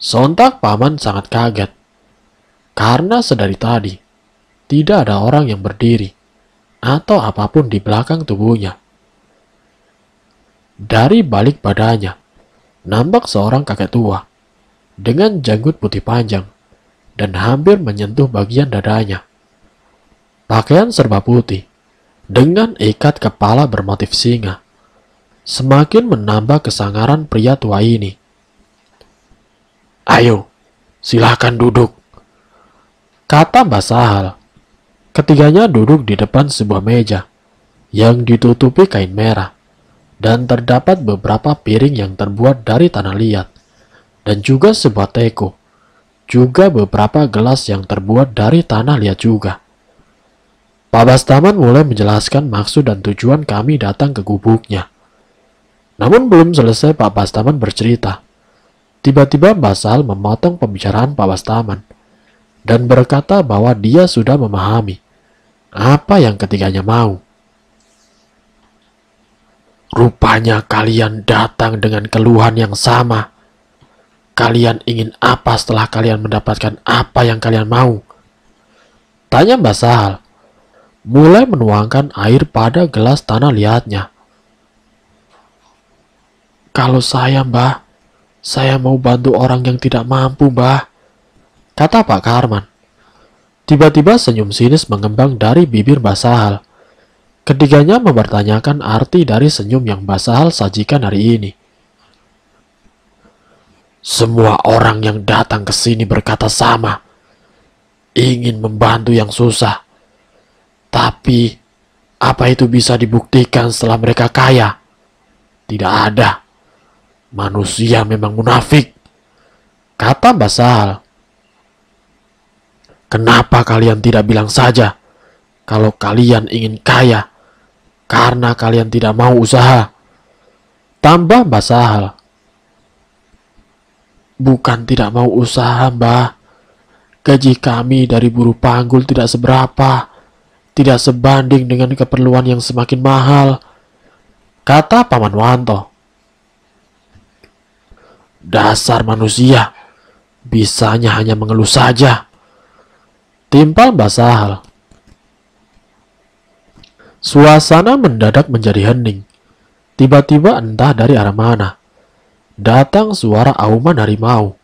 Sontak paman sangat kaget. Karena sedari tadi, tidak ada orang yang berdiri. Atau apapun di belakang tubuhnya. Dari balik badannya, nampak seorang kakek tua. Dengan janggut putih panjang. Dan hampir menyentuh bagian dadanya. Pakaian serba putih dengan ikat kepala bermotif singa, semakin menambah kesangaran pria tua ini. Ayo, silahkan duduk, kata Mbah Sahal. Ketiganya duduk di depan sebuah meja yang ditutupi kain merah dan terdapat beberapa piring yang terbuat dari tanah liat dan juga sebuah teko, juga beberapa gelas yang terbuat dari tanah liat juga. Pak Bastaman mulai menjelaskan maksud dan tujuan kami datang ke gubuknya. Namun belum selesai Pak Bastaman bercerita. Tiba-tiba Mbak Sal memotong pembicaraan Pak Bastaman dan berkata bahwa dia sudah memahami apa yang ketiganya mau. Rupanya kalian datang dengan keluhan yang sama. Kalian ingin apa setelah kalian mendapatkan apa yang kalian mau? Tanya Mbak Sal mulai menuangkan air pada gelas tanah liatnya. Kalau saya, Mbah, saya mau bantu orang yang tidak mampu, Mbah, kata Pak Karman. Tiba-tiba senyum sinis mengembang dari bibir Mbah Sahal. Ketiganya mempertanyakan arti dari senyum yang Mbah Sahal sajikan hari ini. Semua orang yang datang ke sini berkata sama, ingin membantu yang susah. Tapi, apa itu bisa dibuktikan setelah mereka kaya? Tidak ada. Manusia memang munafik. Kata Mbak Sahal. Kenapa kalian tidak bilang saja kalau kalian ingin kaya? Karena kalian tidak mau usaha. Tambah Mbak Sahal. Bukan tidak mau usaha, Mbak. Gaji kami dari buru panggul tidak seberapa tidak sebanding dengan keperluan yang semakin mahal, kata Paman Wanto. Dasar manusia, bisanya hanya mengeluh saja. Timpal Mbak Suasana mendadak menjadi hening. Tiba-tiba entah dari arah mana. Datang suara auman mau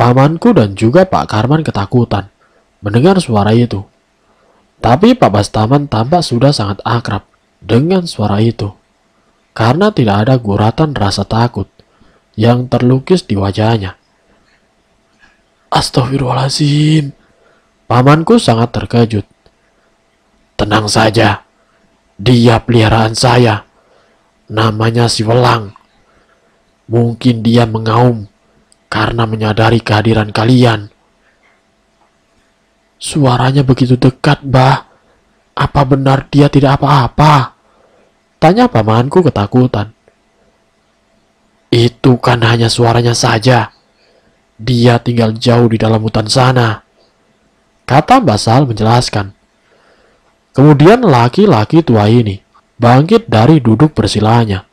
Pamanku dan juga Pak Karman ketakutan mendengar suara itu. Tapi Pak Bastaman tampak sudah sangat akrab dengan suara itu. Karena tidak ada guratan rasa takut yang terlukis di wajahnya. Astaghfirullahaladzim, Pamanku sangat terkejut. Tenang saja. Dia peliharaan saya. Namanya si Welang. Mungkin dia mengaum karena menyadari kehadiran kalian. Suaranya begitu dekat, bah. Apa benar dia tidak apa-apa? Tanya pamanku ketakutan. Itu kan hanya suaranya saja. Dia tinggal jauh di dalam hutan sana. Kata Mbak Sal menjelaskan. Kemudian laki-laki tua ini bangkit dari duduk bersilanya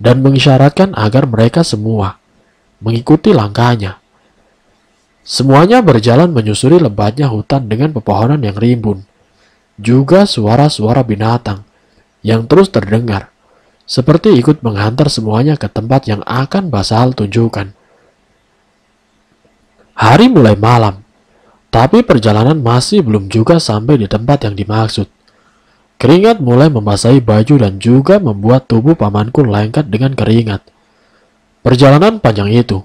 dan mengisyaratkan agar mereka semua mengikuti langkahnya. Semuanya berjalan menyusuri lebatnya hutan dengan pepohonan yang rimbun. Juga suara-suara binatang yang terus terdengar. Seperti ikut menghantar semuanya ke tempat yang akan Basal tunjukkan. Hari mulai malam, tapi perjalanan masih belum juga sampai di tempat yang dimaksud. Keringat mulai membasahi baju dan juga membuat tubuh pamanku lengket dengan keringat. Perjalanan panjang itu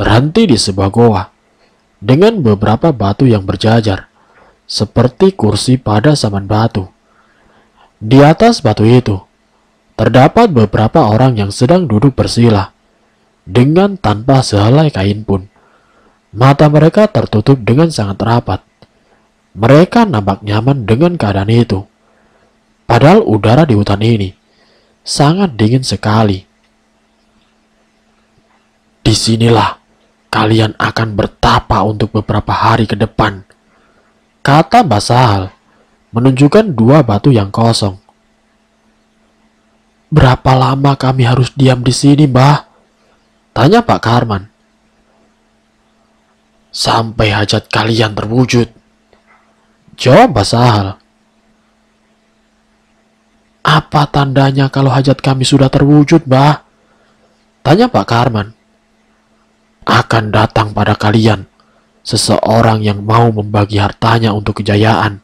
terhenti di sebuah goa dengan beberapa batu yang berjajar, seperti kursi pada zaman batu. Di atas batu itu, terdapat beberapa orang yang sedang duduk bersila, dengan tanpa sehelai kain pun. Mata mereka tertutup dengan sangat rapat. Mereka nampak nyaman dengan keadaan itu. Padahal udara di hutan ini sangat dingin sekali. Disinilah Kalian akan bertapa untuk beberapa hari ke depan. Kata Basahal menunjukkan dua batu yang kosong. Berapa lama kami harus diam di sini, Mbah? Tanya Pak Karman. Sampai hajat kalian terwujud. Jawab Basahal. Apa tandanya kalau hajat kami sudah terwujud, Mbah? Tanya Pak Karman akan datang pada kalian seseorang yang mau membagi hartanya untuk kejayaan.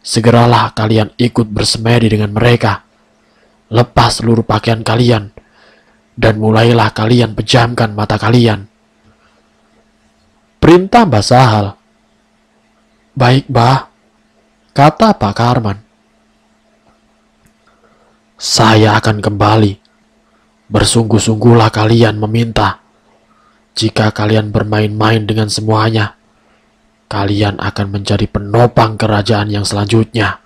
Segeralah kalian ikut bersemedi dengan mereka. Lepas seluruh pakaian kalian, dan mulailah kalian pejamkan mata kalian. Perintah Mbah Sahal. Baik, Mbah, kata Pak Karman. Saya akan kembali. Bersungguh-sungguhlah kalian meminta jika kalian bermain-main dengan semuanya, kalian akan menjadi penopang kerajaan yang selanjutnya.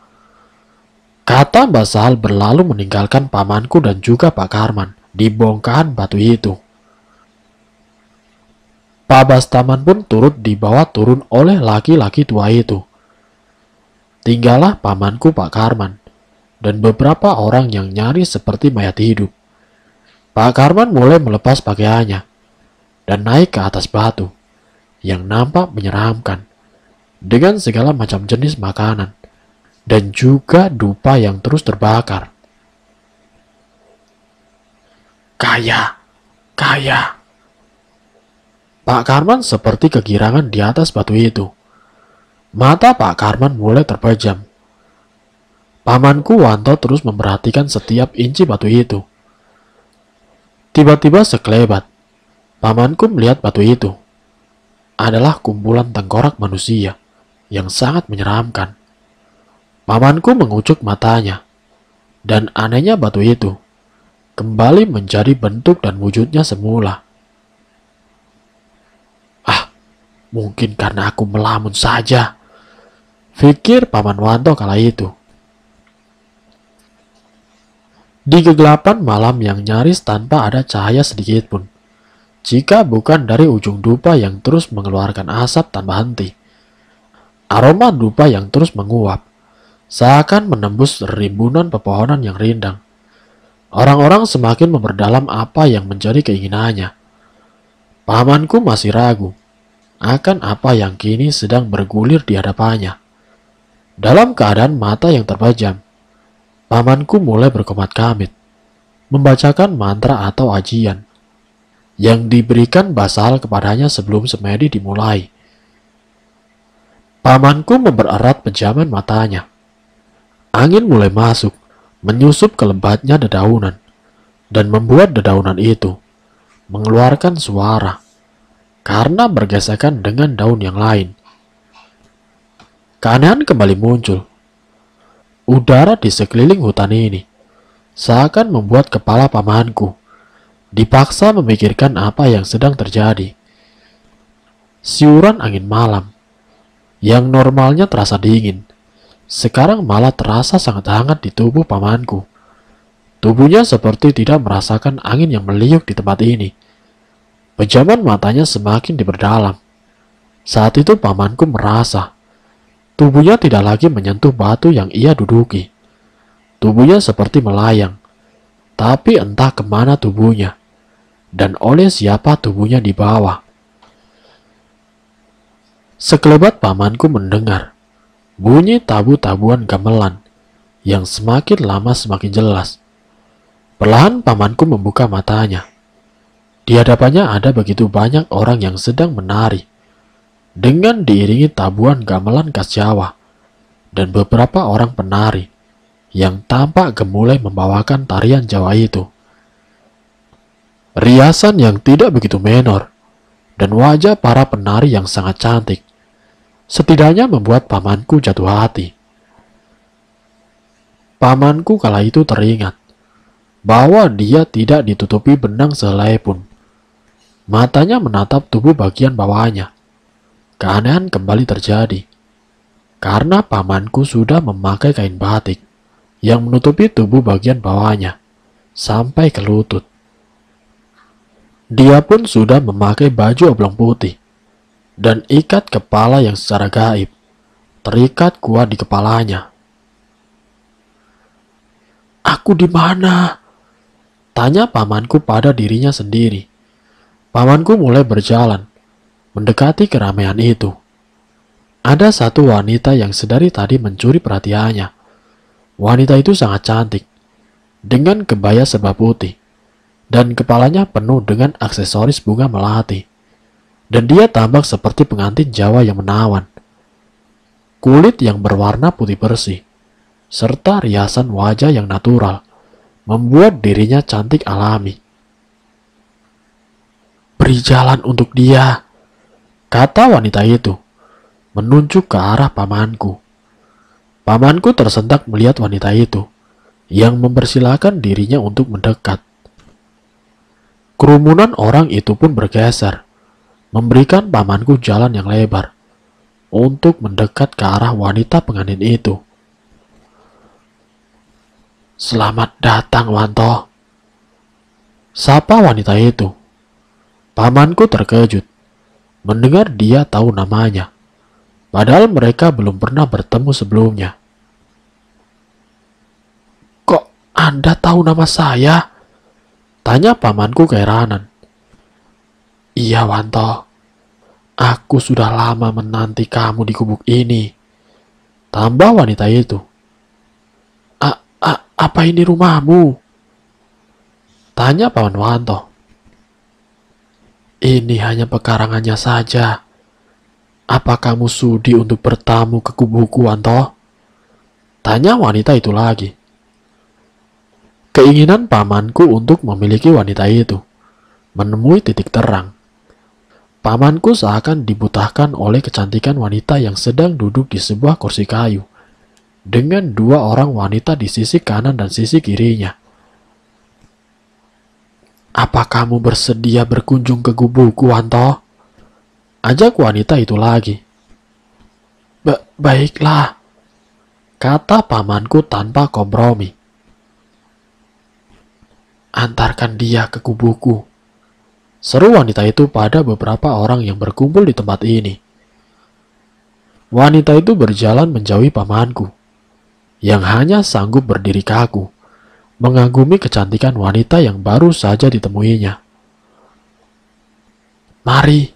Kata Mbak Sal berlalu meninggalkan pamanku dan juga Pak Karman di bongkahan batu itu. Pak Bastaman pun turut dibawa turun oleh laki-laki tua itu. Tinggallah pamanku Pak Karman dan beberapa orang yang nyaris seperti mayat hidup. Pak Karman mulai melepas pakaiannya dan naik ke atas batu yang nampak menyeramkan dengan segala macam jenis makanan dan juga dupa yang terus terbakar. Kaya, kaya. Pak Karman seperti kegirangan di atas batu itu. Mata Pak Karman mulai terpejam. Pamanku Wanto terus memperhatikan setiap inci batu itu. Tiba-tiba sekelebat, Pamanku melihat batu itu adalah kumpulan tengkorak manusia yang sangat menyeramkan. Pamanku mengucuk matanya, dan anehnya batu itu kembali menjadi bentuk dan wujudnya semula. Ah, mungkin karena aku melamun saja, pikir Paman Wanto kala itu. Di kegelapan malam yang nyaris tanpa ada cahaya sedikit pun, jika bukan dari ujung dupa yang terus mengeluarkan asap tanpa henti. Aroma dupa yang terus menguap, seakan menembus rimbunan pepohonan yang rindang. Orang-orang semakin memperdalam apa yang menjadi keinginannya. Pamanku masih ragu akan apa yang kini sedang bergulir di hadapannya. Dalam keadaan mata yang terpejam, pamanku mulai berkomat kamit, membacakan mantra atau ajian yang diberikan Basal kepadanya sebelum semedi dimulai. Pamanku mempererat pejaman matanya. Angin mulai masuk, menyusup ke lebatnya dedaunan, dan membuat dedaunan itu mengeluarkan suara karena bergesekan dengan daun yang lain. Keanehan kembali muncul. Udara di sekeliling hutan ini seakan membuat kepala pamanku dipaksa memikirkan apa yang sedang terjadi. Siuran angin malam yang normalnya terasa dingin, sekarang malah terasa sangat hangat di tubuh pamanku. Tubuhnya seperti tidak merasakan angin yang meliuk di tempat ini. Pejaman matanya semakin diperdalam. Saat itu pamanku merasa tubuhnya tidak lagi menyentuh batu yang ia duduki. Tubuhnya seperti melayang, tapi entah kemana tubuhnya dan oleh siapa tubuhnya dibawa. Sekelebat pamanku mendengar bunyi tabu-tabuan gamelan yang semakin lama semakin jelas. Perlahan pamanku membuka matanya. Di hadapannya ada begitu banyak orang yang sedang menari dengan diiringi tabuan gamelan khas Jawa dan beberapa orang penari yang tampak gemulai membawakan tarian Jawa itu riasan yang tidak begitu menor, dan wajah para penari yang sangat cantik. Setidaknya membuat pamanku jatuh hati. Pamanku kala itu teringat bahwa dia tidak ditutupi benang sehelai pun. Matanya menatap tubuh bagian bawahnya. Keanehan kembali terjadi. Karena pamanku sudah memakai kain batik yang menutupi tubuh bagian bawahnya sampai ke lutut. Dia pun sudah memakai baju oblong putih dan ikat kepala yang secara gaib terikat kuat di kepalanya. Aku di mana? Tanya pamanku pada dirinya sendiri. Pamanku mulai berjalan, mendekati keramaian itu. Ada satu wanita yang sedari tadi mencuri perhatiannya. Wanita itu sangat cantik, dengan kebaya serba putih dan kepalanya penuh dengan aksesoris bunga melati. Dan dia tampak seperti pengantin Jawa yang menawan. Kulit yang berwarna putih bersih, serta riasan wajah yang natural, membuat dirinya cantik alami. Beri jalan untuk dia, kata wanita itu, menunjuk ke arah pamanku. Pamanku tersentak melihat wanita itu, yang mempersilahkan dirinya untuk mendekat. Kerumunan orang itu pun bergeser, memberikan pamanku jalan yang lebar untuk mendekat ke arah wanita pengantin itu. Selamat datang, Wanto. Sapa wanita itu. Pamanku terkejut mendengar dia tahu namanya, padahal mereka belum pernah bertemu sebelumnya. Kok Anda tahu nama saya? Tanya pamanku keheranan. Iya, Wanto. Aku sudah lama menanti kamu di gubuk ini. Tambah wanita itu. A -a apa ini rumahmu? Tanya Paman Wanto. Ini hanya pekarangannya saja. Apa kamu sudi untuk bertamu ke kubuku, Wanto? Tanya wanita itu lagi. Keinginan pamanku untuk memiliki wanita itu menemui titik terang. Pamanku seakan dibutahkan oleh kecantikan wanita yang sedang duduk di sebuah kursi kayu, dengan dua orang wanita di sisi kanan dan sisi kirinya. Apa kamu bersedia berkunjung ke kubuku, Wanto? Ajak wanita itu lagi. Ba baiklah, kata pamanku tanpa kompromi antarkan dia ke kubuku. Seru wanita itu pada beberapa orang yang berkumpul di tempat ini. Wanita itu berjalan menjauhi pamanku, yang hanya sanggup berdiri kaku, mengagumi kecantikan wanita yang baru saja ditemuinya. Mari,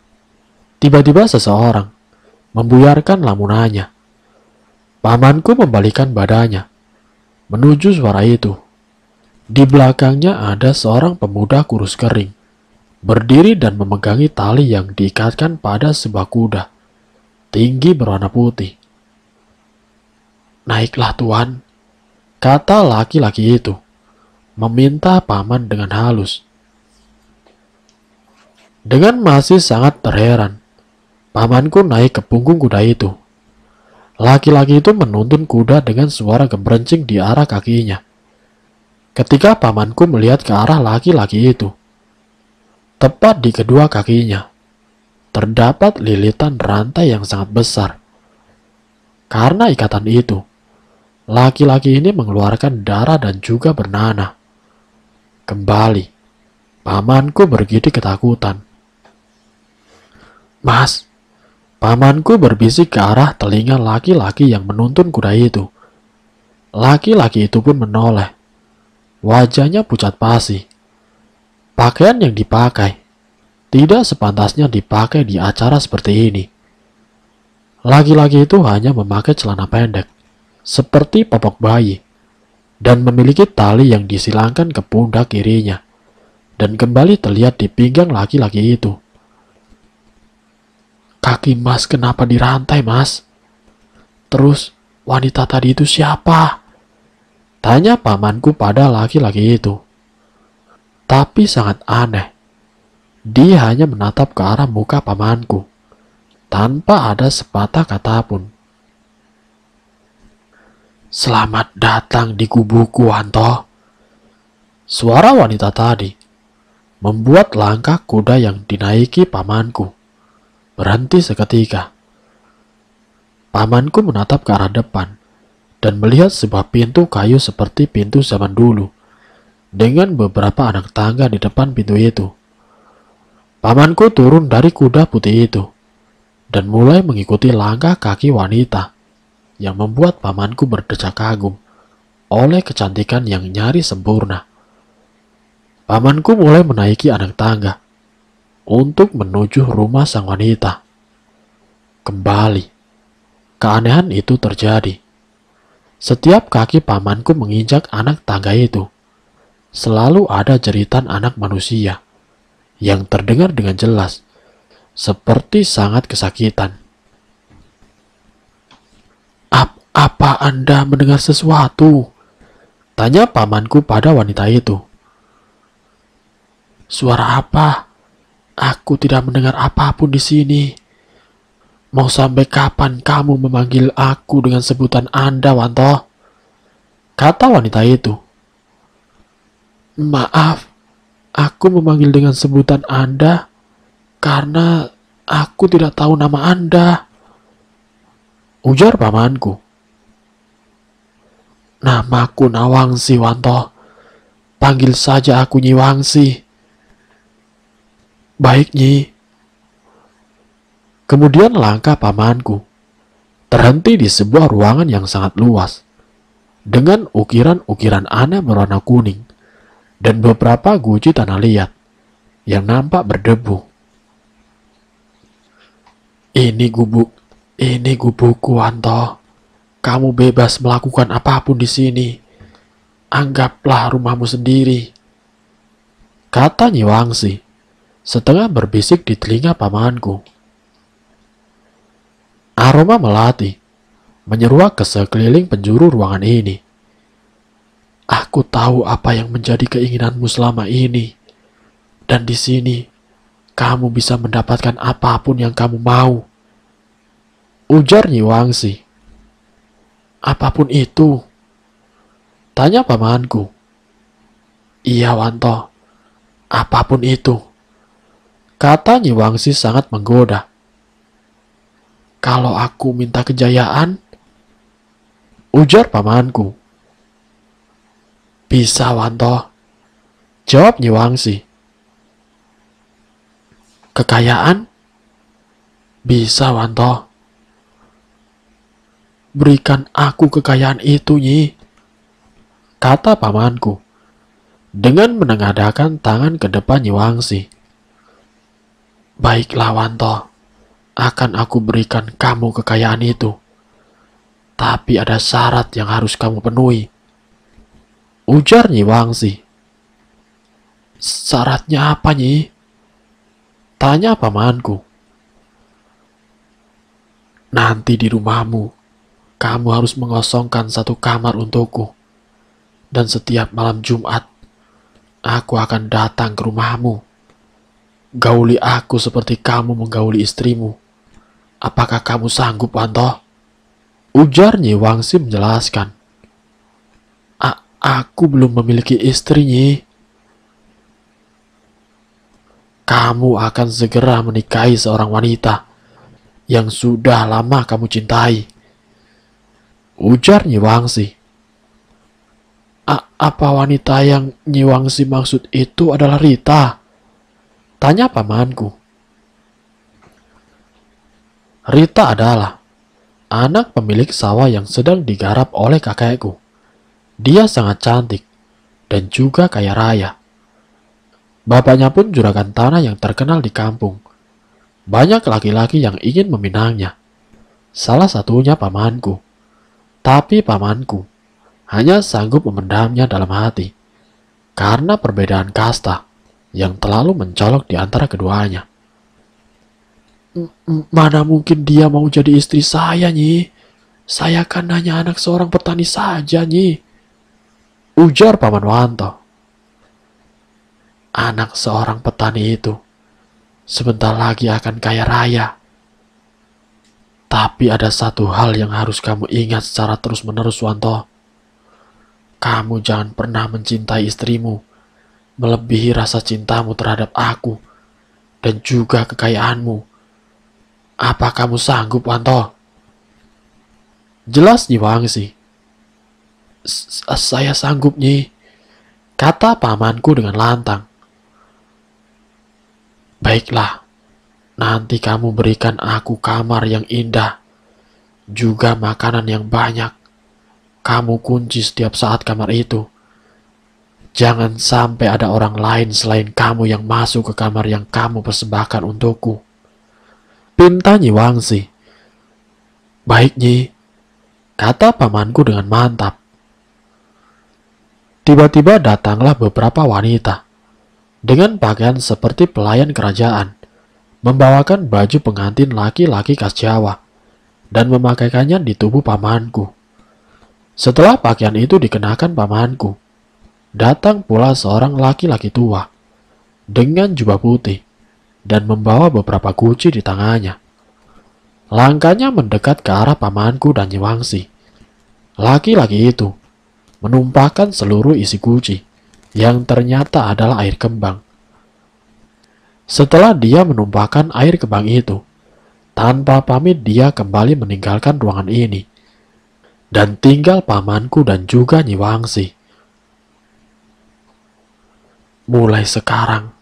tiba-tiba seseorang membuyarkan lamunannya. Pamanku membalikan badannya menuju suara itu. Di belakangnya ada seorang pemuda kurus kering, berdiri dan memegangi tali yang diikatkan pada sebuah kuda, tinggi berwarna putih. Naiklah tuan, kata laki-laki itu, meminta paman dengan halus. Dengan masih sangat terheran, pamanku naik ke punggung kuda itu. Laki-laki itu menuntun kuda dengan suara gemerencing di arah kakinya ketika pamanku melihat ke arah laki-laki itu. Tepat di kedua kakinya, terdapat lilitan rantai yang sangat besar. Karena ikatan itu, laki-laki ini mengeluarkan darah dan juga bernanah. Kembali, pamanku bergidik ketakutan. Mas, Pamanku berbisik ke arah telinga laki-laki yang menuntun kuda itu. Laki-laki itu pun menoleh. Wajahnya pucat pasi. Pakaian yang dipakai tidak sepantasnya dipakai di acara seperti ini. Laki-laki itu hanya memakai celana pendek, seperti popok bayi, dan memiliki tali yang disilangkan ke pundak kirinya, dan kembali terlihat di pinggang laki-laki itu. Kaki mas kenapa dirantai mas? Terus wanita tadi itu siapa? Tanya pamanku pada laki-laki itu. Tapi sangat aneh. Dia hanya menatap ke arah muka pamanku. Tanpa ada sepatah kata pun. Selamat datang di kubuku, Anto. Suara wanita tadi membuat langkah kuda yang dinaiki pamanku berhenti seketika. Pamanku menatap ke arah depan dan melihat sebuah pintu kayu seperti pintu zaman dulu, dengan beberapa anak tangga di depan pintu itu. Pamanku turun dari kuda putih itu, dan mulai mengikuti langkah kaki wanita, yang membuat pamanku berdecak kagum oleh kecantikan yang nyaris sempurna. Pamanku mulai menaiki anak tangga untuk menuju rumah sang wanita. Kembali, keanehan itu terjadi setiap kaki pamanku menginjak anak tangga itu. Selalu ada jeritan anak manusia yang terdengar dengan jelas, seperti sangat kesakitan. Ap apa Anda mendengar sesuatu? Tanya pamanku pada wanita itu. Suara apa? Aku tidak mendengar apapun di sini. Mau sampai kapan kamu memanggil aku dengan sebutan Anda, Wanto? Kata wanita itu. Maaf, aku memanggil dengan sebutan Anda karena aku tidak tahu nama Anda. Ujar pamanku. Namaku Nawangsi, Wanto. Panggil saja aku Nyiwangsi. Baik, Nyi. Kemudian langkah pamanku terhenti di sebuah ruangan yang sangat luas dengan ukiran-ukiran aneh berwarna kuning dan beberapa guci tanah liat yang nampak berdebu. Ini gubuk, ini gubukku Anto. Kamu bebas melakukan apapun di sini. Anggaplah rumahmu sendiri. Kata Nyiwangsi, setengah berbisik di telinga pamanku. Aroma melati menyeruak ke sekeliling penjuru ruangan ini. Aku tahu apa yang menjadi keinginanmu selama ini. Dan di sini, kamu bisa mendapatkan apapun yang kamu mau. Ujar Nyi Wangsi. Apapun itu. Tanya pamanku. Iya, Wanto. Apapun itu. Kata Nyi Wangsi sangat menggoda. Kalau aku minta kejayaan, ujar pamanku. Bisa, Wanto. Jawab Nyiwangsi. Kekayaan? Bisa, Wanto. Berikan aku kekayaan itu, Nyi. Kata pamanku. Dengan menengadakan tangan ke depan Nyiwangsi. Baiklah, Baiklah, Wanto akan aku berikan kamu kekayaan itu. Tapi ada syarat yang harus kamu penuhi. Ujar Nyi Wangsi. Syaratnya apa, Nyi? Tanya pamanku. Nanti di rumahmu, kamu harus mengosongkan satu kamar untukku. Dan setiap malam Jumat, aku akan datang ke rumahmu. Gauli aku seperti kamu menggauli istrimu Apakah kamu sanggup, Wanto? Ujar Nyi Wangsi menjelaskan. A aku belum memiliki istri, Nyi. Kamu akan segera menikahi seorang wanita yang sudah lama kamu cintai. Ujar Nyi Wangsi. A apa wanita yang Nyi Wangsi maksud itu adalah Rita? Tanya pamanku. Rita adalah anak pemilik sawah yang sedang digarap oleh kakekku. Dia sangat cantik dan juga kaya raya. Bapaknya pun juragan tanah yang terkenal di kampung. Banyak laki-laki yang ingin meminangnya. Salah satunya pamanku. Tapi pamanku hanya sanggup memendamnya dalam hati karena perbedaan kasta yang terlalu mencolok di antara keduanya. Mana mungkin dia mau jadi istri saya, Nyi? Saya kan hanya anak seorang petani saja, Nyi. Ujar Paman Wanto. Anak seorang petani itu sebentar lagi akan kaya raya. Tapi ada satu hal yang harus kamu ingat secara terus-menerus, Wanto. Kamu jangan pernah mencintai istrimu, melebihi rasa cintamu terhadap aku, dan juga kekayaanmu. Apa kamu sanggup, Wanto? Jelas Nyiwangsi. Saya sanggup, Nyi. Kata pamanku dengan lantang. Baiklah, nanti kamu berikan aku kamar yang indah, juga makanan yang banyak. Kamu kunci setiap saat kamar itu. Jangan sampai ada orang lain selain kamu yang masuk ke kamar yang kamu persembahkan untukku. Pinta Nyi Wangsi. Baik Nyi, kata pamanku dengan mantap. Tiba-tiba datanglah beberapa wanita dengan pakaian seperti pelayan kerajaan, membawakan baju pengantin laki-laki khas Jawa dan memakaikannya di tubuh pamanku. Setelah pakaian itu dikenakan pamanku, datang pula seorang laki-laki tua dengan jubah putih dan membawa beberapa kunci di tangannya. Langkahnya mendekat ke arah pamanku dan Nyewangsi. Laki-laki itu menumpahkan seluruh isi kunci yang ternyata adalah air kembang. Setelah dia menumpahkan air kembang itu, tanpa pamit dia kembali meninggalkan ruangan ini, dan tinggal pamanku dan juga Nyiwangsi. Mulai sekarang,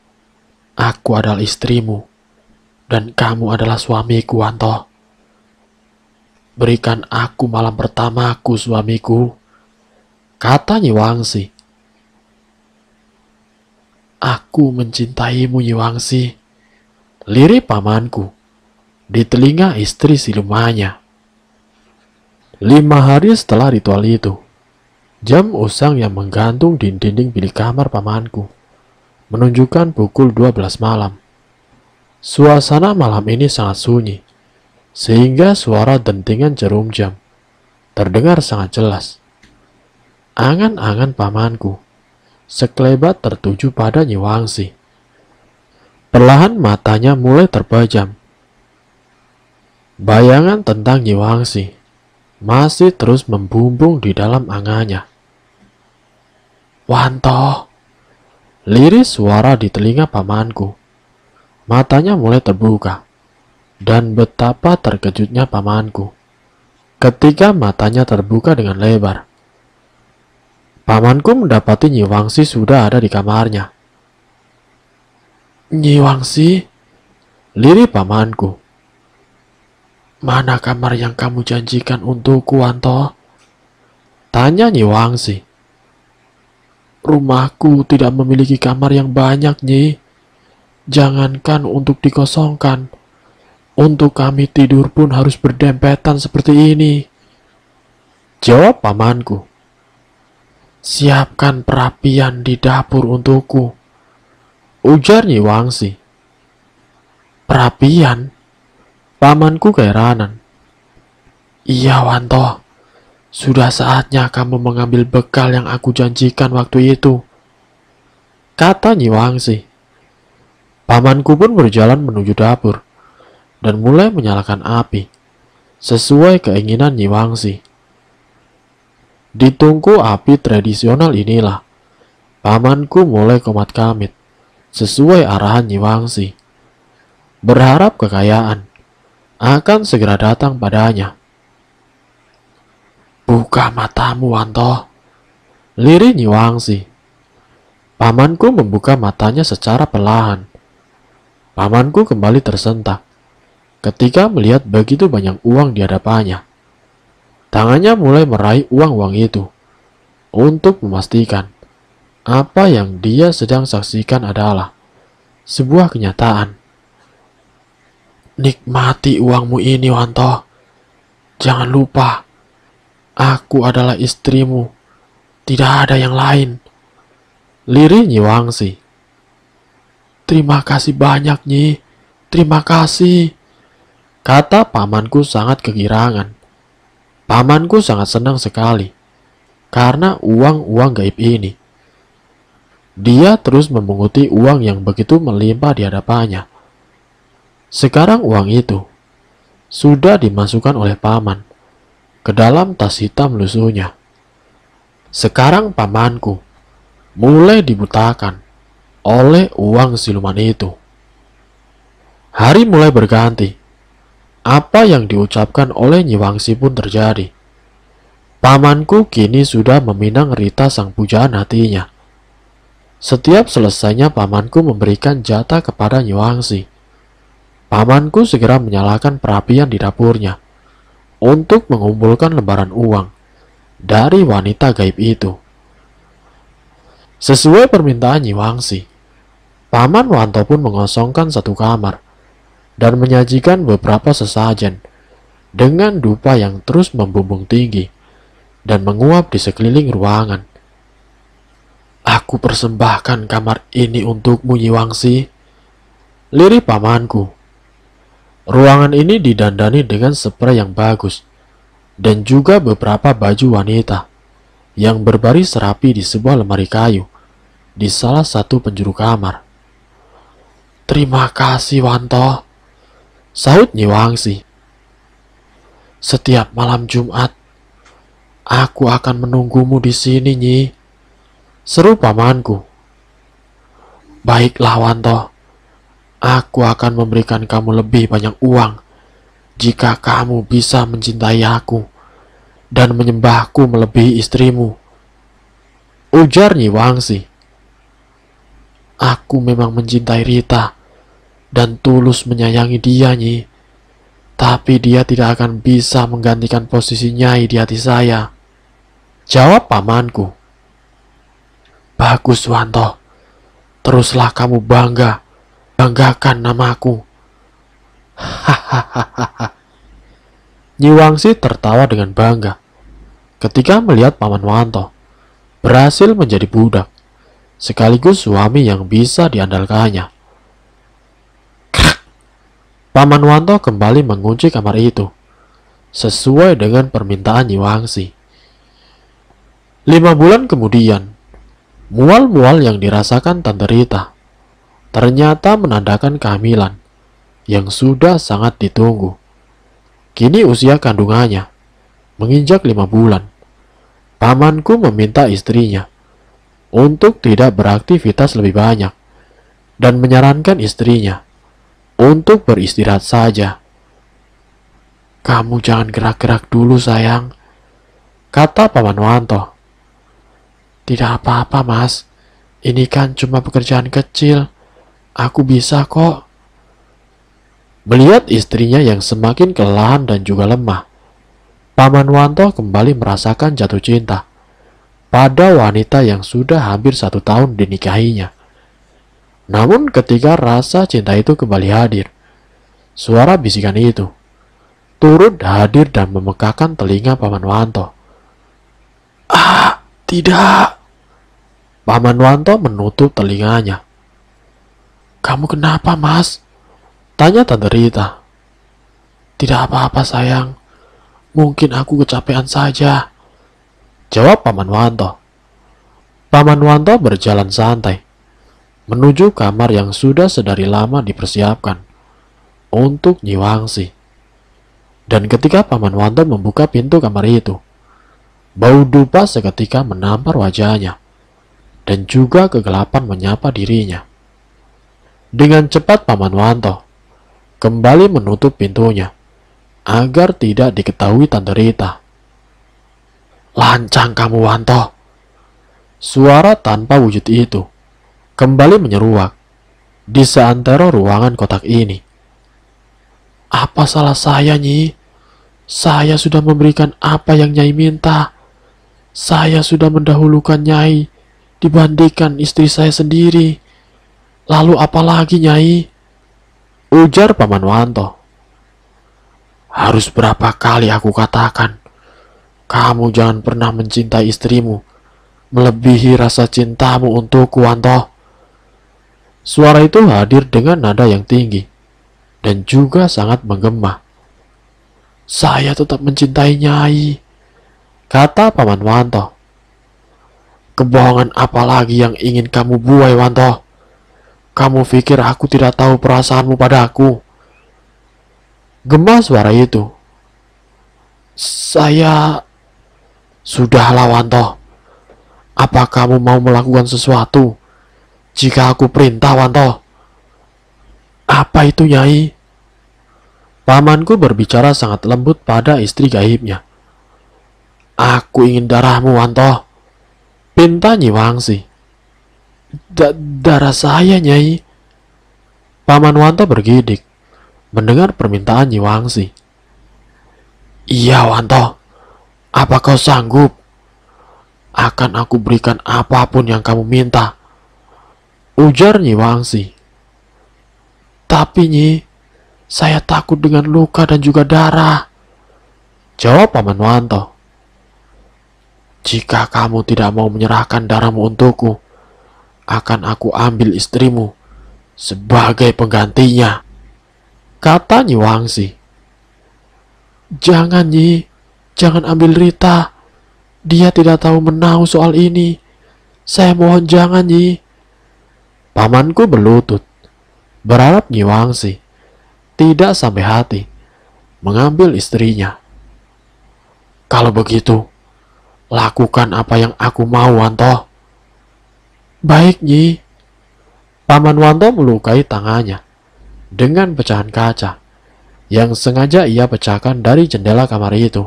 Aku adalah istrimu, dan kamu adalah suamiku, Anto. Berikan aku malam pertamaku, suamiku, katanya Wangsi. Aku mencintaimu, Wangsi. lirik pamanku, di telinga istri silumannya. Lima hari setelah ritual itu, jam usang yang menggantung di dinding bilik kamar pamanku menunjukkan pukul 12 malam. Suasana malam ini sangat sunyi, sehingga suara dentingan jarum jam terdengar sangat jelas. Angan-angan pamanku, sekelebat tertuju pada Nyiwangsi. Perlahan matanya mulai terpejam. Bayangan tentang Nyiwangsi masih terus membumbung di dalam angannya. Wanto! Lirik suara di telinga pamanku. Matanya mulai terbuka. Dan betapa terkejutnya pamanku. Ketika matanya terbuka dengan lebar. Pamanku mendapati Nyiwangsi sudah ada di kamarnya. Nyiwangsi? Lirik pamanku. Mana kamar yang kamu janjikan untukku, Anto? Tanya Nyiwangsi. Rumahku tidak memiliki kamar yang banyak, Nyi. Jangankan untuk dikosongkan. Untuk kami tidur pun harus berdempetan seperti ini. Jawab pamanku. Siapkan perapian di dapur untukku. Ujar Nyi Wangsi. Perapian? Pamanku keheranan. Iya, Wanto. Sudah saatnya kamu mengambil bekal yang aku janjikan waktu itu. Kata Nyi Wangsi. Pamanku pun berjalan menuju dapur dan mulai menyalakan api sesuai keinginan Nyiwangsi. Di tungku api tradisional inilah, pamanku mulai komat kamit sesuai arahan Nyi Wangsi. Berharap kekayaan akan segera datang padanya. Buka matamu, Wanto. Lirih sih. Pamanku membuka matanya secara perlahan. Pamanku kembali tersentak ketika melihat begitu banyak uang di hadapannya. Tangannya mulai meraih uang-uang itu untuk memastikan apa yang dia sedang saksikan adalah sebuah kenyataan. Nikmati uangmu ini, Wanto. Jangan lupa, Aku adalah istrimu. Tidak ada yang lain. Lirih Nyi Wangsi. Terima kasih banyak, Nyi. Terima kasih. Kata pamanku sangat kegirangan. Pamanku sangat senang sekali karena uang-uang gaib ini. Dia terus memunguti uang yang begitu melimpah di hadapannya. Sekarang uang itu sudah dimasukkan oleh paman ke dalam tas hitam lusuhnya. Sekarang pamanku mulai dibutakan oleh uang siluman itu. Hari mulai berganti. Apa yang diucapkan oleh Nyiwangsi pun terjadi. Pamanku kini sudah meminang Rita sang pujaan hatinya. Setiap selesainya pamanku memberikan jatah kepada Nyiwangsi. Pamanku segera menyalakan perapian di dapurnya untuk mengumpulkan lembaran uang dari wanita gaib itu. Sesuai permintaan Nyi Wangsi, Paman Wanto pun mengosongkan satu kamar dan menyajikan beberapa sesajen dengan dupa yang terus membumbung tinggi dan menguap di sekeliling ruangan. Aku persembahkan kamar ini untukmu Nyi Wangsi, lirik pamanku Ruangan ini didandani dengan spray yang bagus dan juga beberapa baju wanita yang berbaris rapi di sebuah lemari kayu di salah satu penjuru kamar. Terima kasih Wanto, sahut Nyiwangsi. Setiap malam Jumat, aku akan menunggumu di sini, Nyi. Seru pamanku. Baiklah Wanto, Aku akan memberikan kamu lebih banyak uang jika kamu bisa mencintai aku dan menyembahku melebihi istrimu. Ujar Nyi Wangsi. Aku memang mencintai Rita dan tulus menyayangi dia, Nyi. Tapi dia tidak akan bisa menggantikan posisinya Nyai di hati saya. Jawab pamanku. Bagus, Wanto. Teruslah kamu bangga banggakan namaku. Hahaha. Nyiwangsi tertawa dengan bangga ketika melihat Paman Wanto berhasil menjadi budak, sekaligus suami yang bisa diandalkannya. Paman Wanto kembali mengunci kamar itu, sesuai dengan permintaan Nyiwangsi. Lima bulan kemudian, mual-mual yang dirasakan Tante Rita ternyata menandakan kehamilan yang sudah sangat ditunggu. Kini usia kandungannya menginjak lima bulan. Pamanku meminta istrinya untuk tidak beraktivitas lebih banyak dan menyarankan istrinya untuk beristirahat saja. Kamu jangan gerak-gerak dulu sayang, kata Paman Wanto. Tidak apa-apa mas, ini kan cuma pekerjaan kecil. Aku bisa kok. Melihat istrinya yang semakin kelelahan dan juga lemah, Paman Wanto kembali merasakan jatuh cinta pada wanita yang sudah hampir satu tahun dinikahinya. Namun ketika rasa cinta itu kembali hadir, suara bisikan itu turut hadir dan memekakan telinga Paman Wanto. Ah, tidak. Paman Wanto menutup telinganya. Kamu kenapa, Mas? Tanya Tante Rita. Tidak apa-apa, sayang. Mungkin aku kecapean saja. Jawab Paman Wanto. Paman Wanto berjalan santai menuju kamar yang sudah sedari lama dipersiapkan untuk Nyiwangsi. Dan ketika Paman Wanto membuka pintu kamar itu, bau dupa seketika menampar wajahnya dan juga kegelapan menyapa dirinya. Dengan cepat Paman Wanto kembali menutup pintunya agar tidak diketahui Tante Rita. Lancang kamu Wanto. Suara tanpa wujud itu kembali menyeruak di seantero ruangan kotak ini. Apa salah saya, Nyi? Saya sudah memberikan apa yang Nyai minta. Saya sudah mendahulukan Nyai dibandingkan istri saya sendiri. Lalu apa lagi, Nyai? Ujar Paman Wanto. Harus berapa kali aku katakan, kamu jangan pernah mencintai istrimu, melebihi rasa cintamu untukku, Wanto. Suara itu hadir dengan nada yang tinggi, dan juga sangat menggema. Saya tetap mencintai Nyai, kata Paman Wanto. Kebohongan apa lagi yang ingin kamu buai, Wanto? Kamu pikir aku tidak tahu perasaanmu padaku? Gemas suara itu. Saya... Sudah lawan, Toh. Apa kamu mau melakukan sesuatu? Jika aku perintah, Wanto. Apa itu, Nyai? Pamanku berbicara sangat lembut pada istri gaibnya. Aku ingin darahmu, Wanto. Pintanya Wangsi da darah saya, Nyai. Paman Wanto bergidik mendengar permintaan Nyi Wangsi. Iya, Wanto. Apa kau sanggup? Akan aku berikan apapun yang kamu minta. Ujar Nyi Wangsi. Tapi Nyi, saya takut dengan luka dan juga darah. Jawab Paman Wanto. Jika kamu tidak mau menyerahkan darahmu untukku, akan aku ambil istrimu sebagai penggantinya. Kata Nyi Wangsi. Jangan Nyi, jangan ambil Rita. Dia tidak tahu menahu soal ini. Saya mohon jangan Nyi. Pamanku berlutut, berharap Nyi tidak sampai hati mengambil istrinya. Kalau begitu, lakukan apa yang aku mau, Antoh. Baik, Nyi. Paman Wanto melukai tangannya dengan pecahan kaca yang sengaja ia pecahkan dari jendela kamar itu.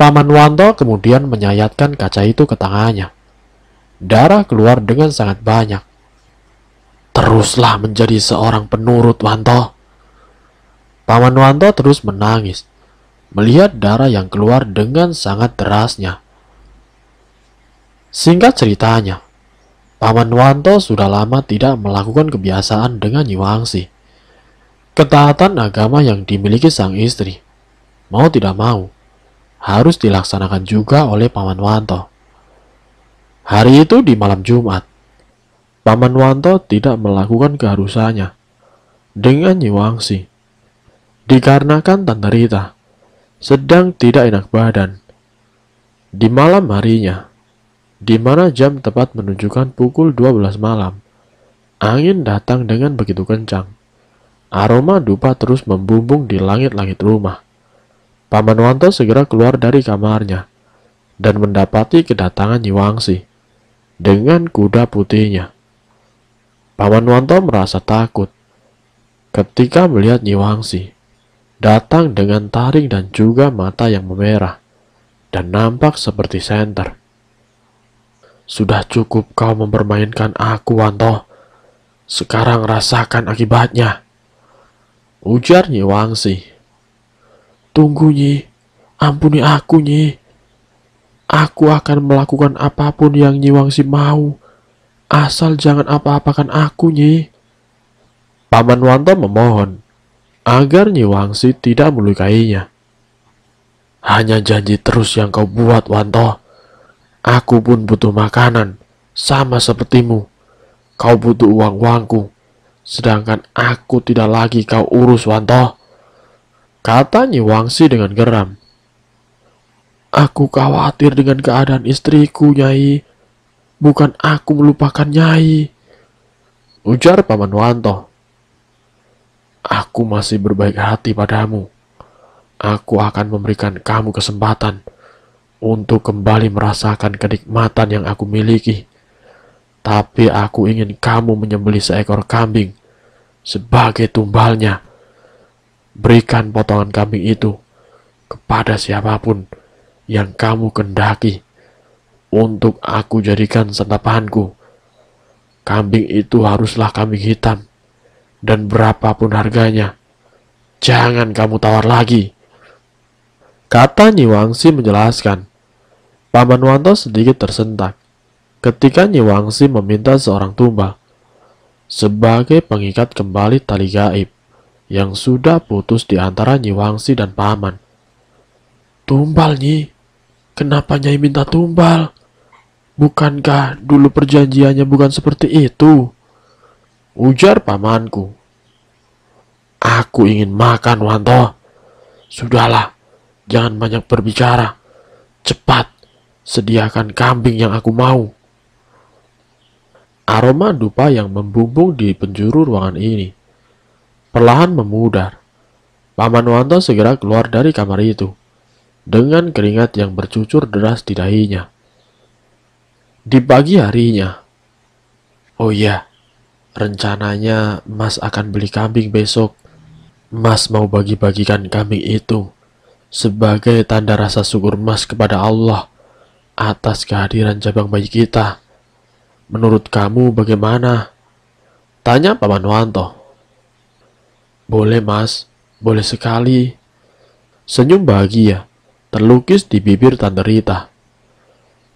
Paman Wanto kemudian menyayatkan kaca itu ke tangannya. Darah keluar dengan sangat banyak. Teruslah menjadi seorang penurut Wanto. Paman Wanto terus menangis, melihat darah yang keluar dengan sangat derasnya. Singkat ceritanya, Paman Wanto sudah lama tidak melakukan kebiasaan dengan Yu Ketaatan agama yang dimiliki sang istri, mau tidak mau, harus dilaksanakan juga oleh Paman Wanto. Hari itu di malam Jumat, Paman Wanto tidak melakukan keharusannya dengan Yu Dikarenakan Tante Rita sedang tidak enak badan. Di malam harinya, di mana jam tepat menunjukkan pukul 12 malam. Angin datang dengan begitu kencang. Aroma dupa terus membumbung di langit-langit rumah. Paman Wanto segera keluar dari kamarnya dan mendapati kedatangan Nyiwangsi dengan kuda putihnya. Paman Wanto merasa takut ketika melihat Nyiwangsi datang dengan taring dan juga mata yang memerah dan nampak seperti senter. Sudah cukup kau mempermainkan aku, Wanto. Sekarang rasakan akibatnya. Ujar Nyi Wangsi. Tunggu, Nyi. Ampuni aku, Nyi. Aku akan melakukan apapun yang Nyi Wangsi mau. Asal jangan apa-apakan aku, Nyi. Paman Wanto memohon agar Nyi Wangsi tidak melukainya. Hanya janji terus yang kau buat, Wanto. Aku pun butuh makanan, sama sepertimu. Kau butuh uang uangku, sedangkan aku tidak lagi kau urus Wanto. Katanya Wangsi dengan geram. Aku khawatir dengan keadaan istriku, Nyai. Bukan aku melupakan Nyai. Ujar Paman Wanto. Aku masih berbaik hati padamu. Aku akan memberikan kamu kesempatan untuk kembali merasakan kenikmatan yang aku miliki. Tapi aku ingin kamu menyembelih seekor kambing sebagai tumbalnya. Berikan potongan kambing itu kepada siapapun yang kamu kendaki untuk aku jadikan santapanku. Kambing itu haruslah kambing hitam dan berapapun harganya. Jangan kamu tawar lagi. Kata Nyiwangsi menjelaskan, Paman Wanto sedikit tersentak ketika Nyi Wangsi meminta seorang tumbal sebagai pengikat kembali tali gaib yang sudah putus di antara Nyi Wangsi dan Paman. Tumbal Nyi, kenapa Nyai minta tumbal? Bukankah dulu perjanjiannya bukan seperti itu? Ujar pamanku. Aku ingin makan, Wanto. Sudahlah, jangan banyak berbicara. Cepat, sediakan kambing yang aku mau. Aroma dupa yang membumbung di penjuru ruangan ini perlahan memudar. Paman Wanto segera keluar dari kamar itu dengan keringat yang bercucur deras di dahinya. Di pagi harinya, oh iya, rencananya Mas akan beli kambing besok. Mas mau bagi-bagikan kambing itu sebagai tanda rasa syukur Mas kepada Allah atas kehadiran cabang bayi kita. Menurut kamu bagaimana? Tanya Paman Wanto. Boleh mas, boleh sekali. Senyum bahagia terlukis di bibir Tante Rita.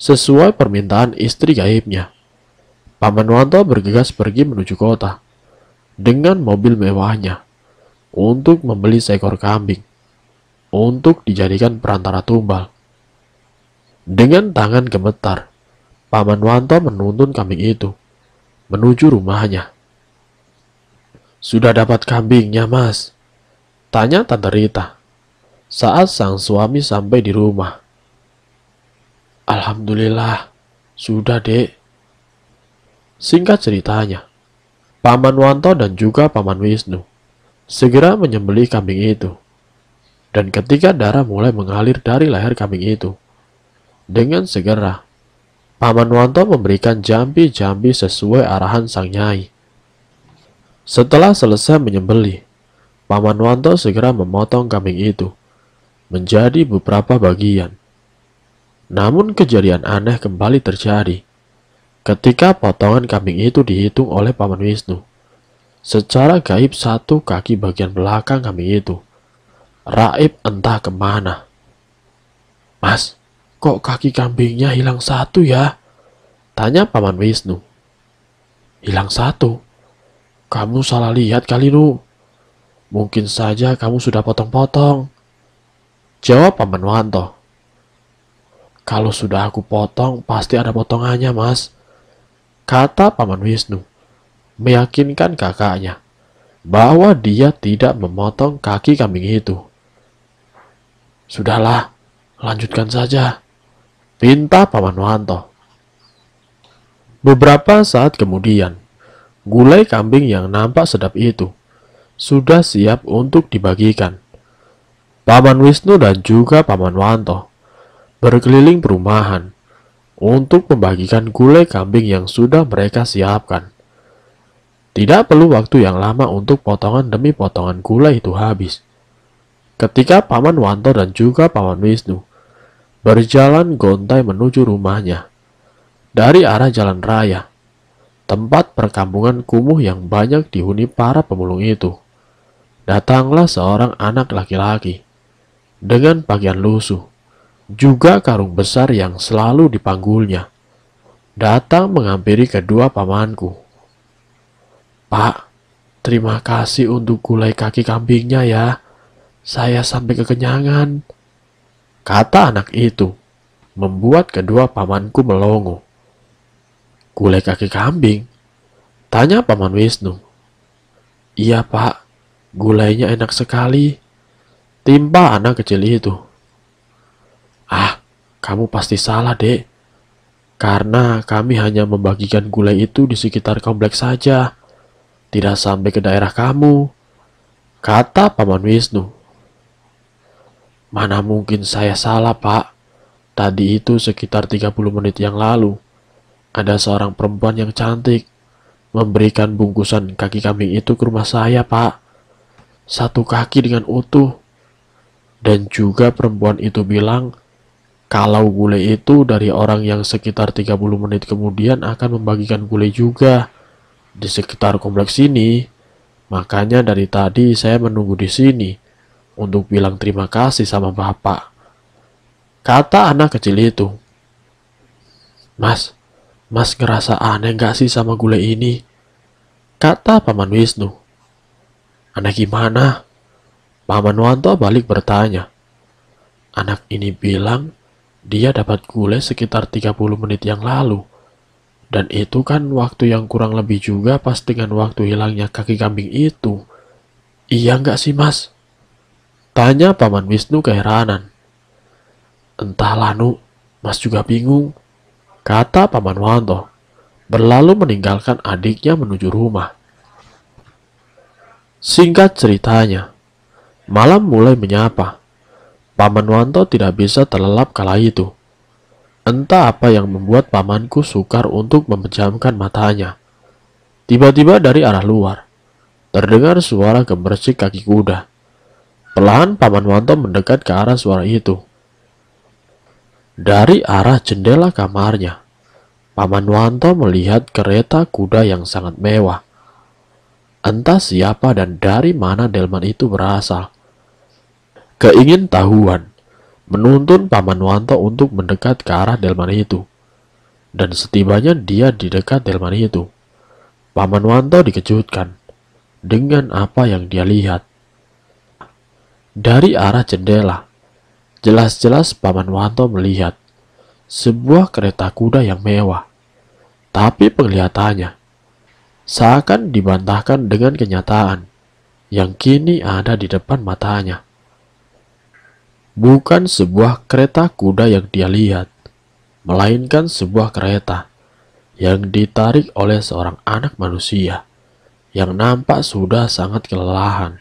Sesuai permintaan istri gaibnya, Paman Wanto bergegas pergi menuju kota dengan mobil mewahnya untuk membeli seekor kambing untuk dijadikan perantara tumbal. Dengan tangan gemetar, Paman Wanto menuntun kambing itu menuju rumahnya. Sudah dapat kambingnya, Mas? Tanya Tante Rita saat sang suami sampai di rumah. Alhamdulillah, sudah dek. Singkat ceritanya, Paman Wanto dan juga Paman Wisnu segera menyembelih kambing itu. Dan ketika darah mulai mengalir dari leher kambing itu, dengan segera. Paman Wanto memberikan jambi-jambi sesuai arahan sang nyai. Setelah selesai menyembelih, Paman Wanto segera memotong kambing itu menjadi beberapa bagian. Namun kejadian aneh kembali terjadi ketika potongan kambing itu dihitung oleh Paman Wisnu. Secara gaib satu kaki bagian belakang kambing itu. Raib entah kemana. Mas, Kok kaki kambingnya hilang satu ya? Tanya Paman Wisnu. Hilang satu? Kamu salah lihat kali, Nu. Mungkin saja kamu sudah potong-potong. Jawab Paman Wanto. Kalau sudah aku potong, pasti ada potongannya, Mas. Kata Paman Wisnu, meyakinkan kakaknya bahwa dia tidak memotong kaki kambing itu. Sudahlah, lanjutkan saja. Pinta Paman Wanto. Beberapa saat kemudian, gulai kambing yang nampak sedap itu sudah siap untuk dibagikan. Paman Wisnu dan juga Paman Wanto berkeliling perumahan untuk membagikan gulai kambing yang sudah mereka siapkan. Tidak perlu waktu yang lama untuk potongan demi potongan gulai itu habis. Ketika Paman Wanto dan juga Paman Wisnu berjalan gontai menuju rumahnya dari arah jalan raya, tempat perkampungan kumuh yang banyak dihuni para pemulung itu. Datanglah seorang anak laki-laki dengan pakaian lusuh, juga karung besar yang selalu dipanggulnya. Datang menghampiri kedua pamanku. Pak, terima kasih untuk gulai kaki kambingnya ya. Saya sampai kekenyangan. Kata anak itu membuat kedua pamanku melongo. Gulai kaki kambing? Tanya paman Wisnu. Iya pak, gulainya enak sekali. Timpa anak kecil itu. Ah, kamu pasti salah dek. Karena kami hanya membagikan gulai itu di sekitar kompleks saja. Tidak sampai ke daerah kamu. Kata paman Wisnu. Mana mungkin saya salah, Pak. Tadi itu sekitar 30 menit yang lalu. Ada seorang perempuan yang cantik memberikan bungkusan kaki kambing itu ke rumah saya, Pak. Satu kaki dengan utuh. Dan juga perempuan itu bilang kalau gulai itu dari orang yang sekitar 30 menit kemudian akan membagikan gulai juga di sekitar kompleks ini. Makanya dari tadi saya menunggu di sini untuk bilang terima kasih sama bapak. Kata anak kecil itu. Mas, mas ngerasa aneh gak sih sama gulai ini? Kata Paman Wisnu. Anak gimana? Paman Wanto balik bertanya. Anak ini bilang dia dapat gulai sekitar 30 menit yang lalu. Dan itu kan waktu yang kurang lebih juga pas dengan waktu hilangnya kaki kambing itu. Iya nggak sih mas? Tanya Paman Wisnu keheranan. Entahlah Nu, Mas juga bingung, kata Paman Wanto, berlalu meninggalkan adiknya menuju rumah. Singkat ceritanya, malam mulai menyapa. Paman Wanto tidak bisa terlelap kala itu. Entah apa yang membuat pamanku sukar untuk memejamkan matanya. Tiba-tiba dari arah luar, terdengar suara gemercik kaki kuda. Pelan Paman Wanto mendekat ke arah suara itu. Dari arah jendela kamarnya, Paman Wanto melihat kereta kuda yang sangat mewah. Entah siapa dan dari mana delman itu berasal. Keingin tahuan menuntun Paman Wanto untuk mendekat ke arah delman itu. Dan setibanya dia di dekat delman itu, Paman Wanto dikejutkan dengan apa yang dia lihat. Dari arah jendela, jelas-jelas Paman Wanto melihat sebuah kereta kuda yang mewah. Tapi penglihatannya seakan dibantahkan dengan kenyataan yang kini ada di depan matanya. Bukan sebuah kereta kuda yang dia lihat, melainkan sebuah kereta yang ditarik oleh seorang anak manusia yang nampak sudah sangat kelelahan.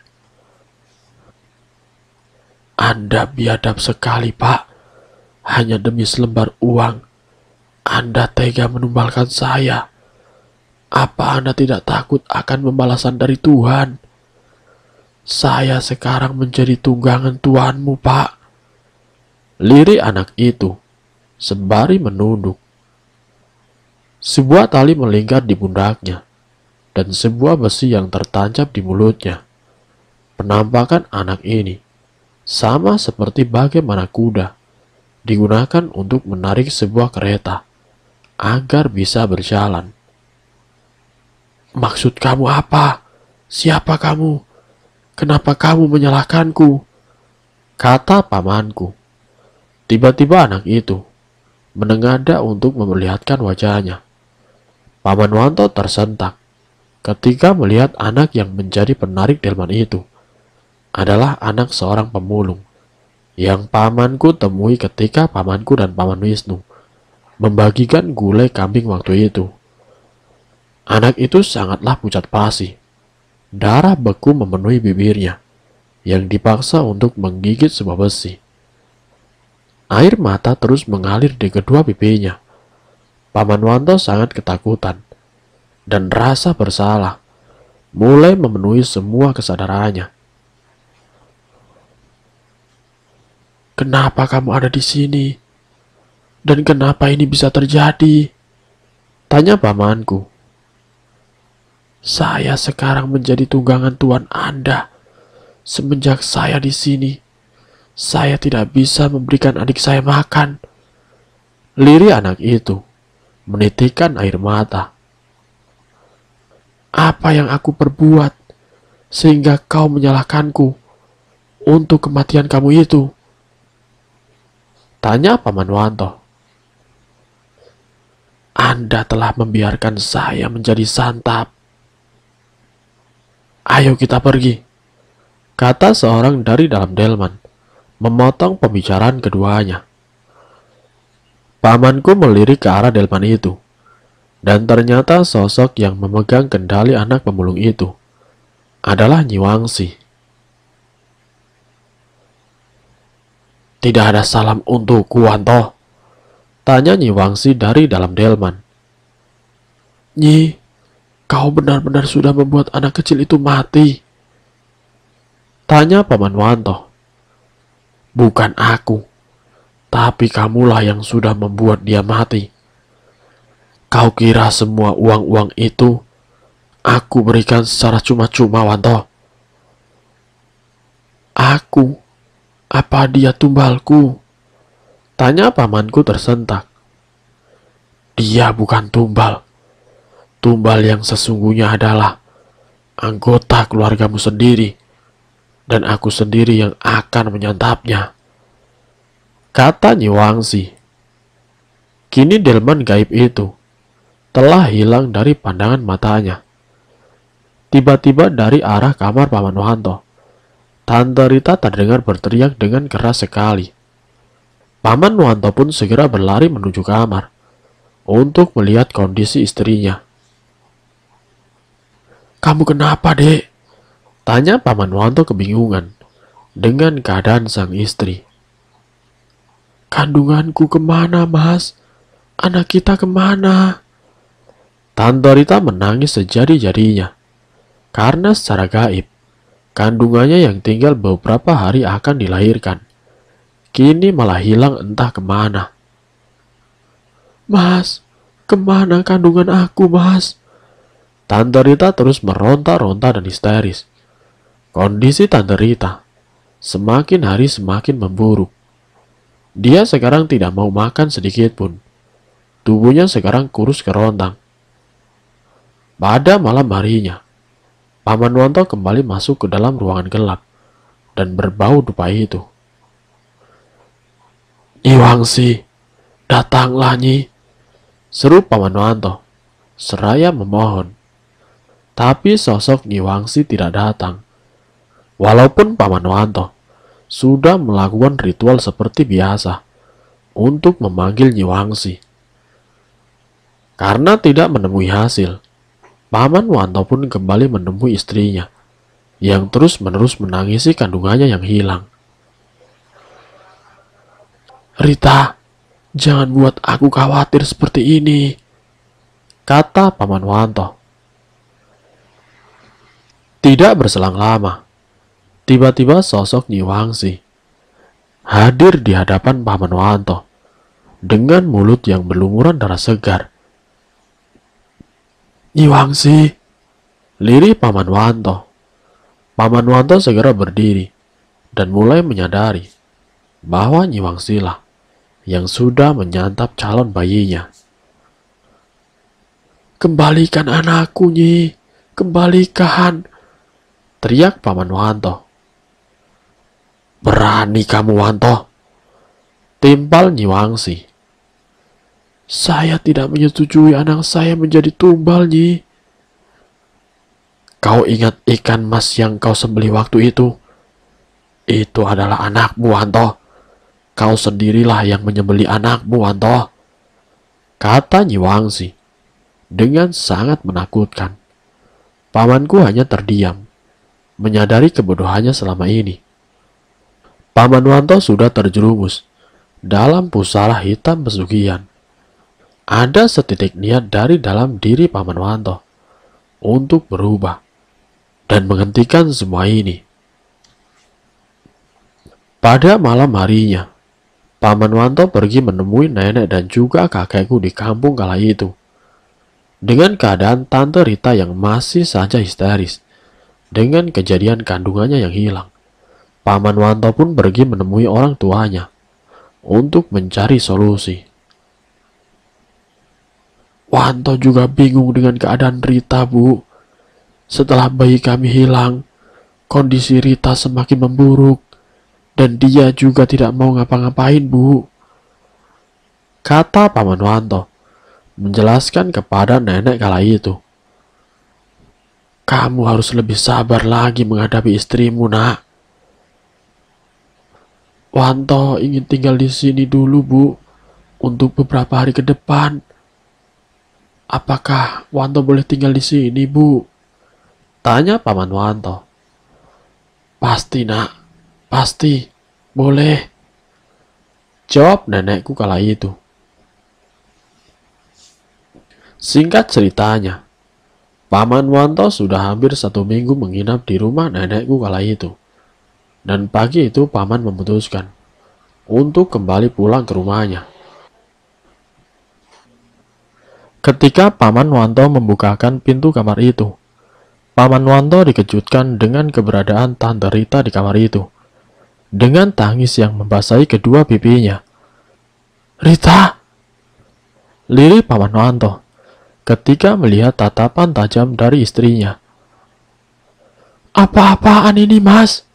Anda biadab sekali, Pak. Hanya demi selembar uang, Anda tega menumbalkan saya. Apa Anda tidak takut akan pembalasan dari Tuhan? Saya sekarang menjadi tunggangan Tuhanmu, Pak. Liri anak itu, sembari menunduk. Sebuah tali melingkar di pundaknya, dan sebuah besi yang tertancap di mulutnya. Penampakan anak ini sama seperti bagaimana kuda digunakan untuk menarik sebuah kereta agar bisa berjalan. Maksud kamu apa? Siapa kamu? Kenapa kamu menyalahkanku? Kata pamanku. Tiba-tiba anak itu menengada untuk memperlihatkan wajahnya. Paman Wanto tersentak ketika melihat anak yang menjadi penarik delman itu adalah anak seorang pemulung yang pamanku temui ketika pamanku dan paman Wisnu membagikan gulai kambing waktu itu. Anak itu sangatlah pucat pasi. Darah beku memenuhi bibirnya yang dipaksa untuk menggigit sebuah besi. Air mata terus mengalir di kedua pipinya. Paman Wanto sangat ketakutan dan rasa bersalah mulai memenuhi semua kesadarannya. Kenapa kamu ada di sini? Dan kenapa ini bisa terjadi? Tanya pamanku. Saya sekarang menjadi tunggangan tuan Anda. Semenjak saya di sini, saya tidak bisa memberikan adik saya makan. Liri anak itu menitikkan air mata. Apa yang aku perbuat sehingga kau menyalahkanku untuk kematian kamu itu? Tanya Paman Wanto. Anda telah membiarkan saya menjadi santap. Ayo kita pergi, kata seorang dari dalam delman, memotong pembicaraan keduanya. Pamanku melirik ke arah delman itu, dan ternyata sosok yang memegang kendali anak pemulung itu adalah Nyiwangsi. Tidak ada salam untuk Wanto. Tanya Nyi Wangsi dari dalam delman. Nyi, kau benar-benar sudah membuat anak kecil itu mati. Tanya Paman Wanto. Bukan aku, tapi kamulah yang sudah membuat dia mati. Kau kira semua uang-uang itu aku berikan secara cuma-cuma, Wanto? Aku apa dia tumbalku? Tanya pamanku tersentak. Dia bukan tumbal. Tumbal yang sesungguhnya adalah anggota keluargamu sendiri dan aku sendiri yang akan menyantapnya. Kata Nyiwangsi. Kini delman gaib itu telah hilang dari pandangan matanya. Tiba-tiba dari arah kamar Paman Wanto. Tante Rita terdengar berteriak dengan keras sekali. Paman Wanto pun segera berlari menuju kamar untuk melihat kondisi istrinya. Kamu kenapa, dek? Tanya Paman Wanto kebingungan dengan keadaan sang istri. Kandunganku kemana, mas? Anak kita kemana? Tante Rita menangis sejadi-jadinya karena secara gaib Kandungannya yang tinggal beberapa hari akan dilahirkan. Kini malah hilang entah kemana. Mas, kemana kandungan aku, mas? Tante Rita terus meronta-ronta dan histeris. Kondisi Tante Rita semakin hari semakin memburuk. Dia sekarang tidak mau makan sedikit pun. Tubuhnya sekarang kurus kerontang. Pada malam harinya, Paman Wanto kembali masuk ke dalam ruangan gelap dan berbau dupai itu. Iwangsi, datanglah Nyi, seru Paman Wanto, seraya memohon. Tapi sosok Nyiwangsi tidak datang. Walaupun Paman Wanto sudah melakukan ritual seperti biasa untuk memanggil Nyiwangsi. Karena tidak menemui hasil, Paman Wanto pun kembali menemui istrinya, yang terus-menerus menangisi kandungannya yang hilang. Rita, jangan buat aku khawatir seperti ini, kata Paman Wanto. Tidak berselang lama, tiba-tiba sosok Nyi Wangsi hadir di hadapan Paman Wanto dengan mulut yang berlumuran darah segar. Iwangsi, lirih Paman Wanto. Paman Wanto segera berdiri dan mulai menyadari bahwa lah yang sudah menyantap calon bayinya. Kembalikan anakku, Nyi. Kembalikan. Teriak Paman Wanto. Berani kamu, Wanto. Timpal Nyiwangsi. Saya tidak menyetujui anak saya menjadi tumbal, Nyi. Kau ingat ikan mas yang kau sembeli waktu itu? Itu adalah anakmu, Anto. Kau sendirilah yang menyembeli anakmu, Anto. Kata Nyi Wangsi dengan sangat menakutkan. Pamanku hanya terdiam, menyadari kebodohannya selama ini. Paman Wanto sudah terjerumus dalam pusara hitam pesugihan. Ada setitik niat dari dalam diri Paman Wanto untuk berubah dan menghentikan semua ini. Pada malam harinya, Paman Wanto pergi menemui nenek dan juga kakekku di kampung kala itu. Dengan keadaan Tante Rita yang masih saja histeris dengan kejadian kandungannya yang hilang. Paman Wanto pun pergi menemui orang tuanya untuk mencari solusi. Wanto juga bingung dengan keadaan Rita, Bu. Setelah bayi kami hilang, kondisi Rita semakin memburuk, dan dia juga tidak mau ngapa-ngapain, Bu. Kata Paman Wanto, menjelaskan kepada nenek kala itu. Kamu harus lebih sabar lagi menghadapi istrimu, nak. Wanto ingin tinggal di sini dulu, Bu, untuk beberapa hari ke depan. Apakah Wanto boleh tinggal di sini, Bu? Tanya Paman Wanto. Pasti, nak. Pasti. Boleh. Jawab nenekku kala itu. Singkat ceritanya, Paman Wanto sudah hampir satu minggu menginap di rumah nenekku kala itu. Dan pagi itu Paman memutuskan untuk kembali pulang ke rumahnya. Ketika Paman Wanto membukakan pintu kamar itu, Paman Wanto dikejutkan dengan keberadaan Tante Rita di kamar itu. Dengan tangis yang membasahi kedua pipinya. Rita! Lili Paman Wanto ketika melihat tatapan tajam dari istrinya. Apa-apaan ini mas?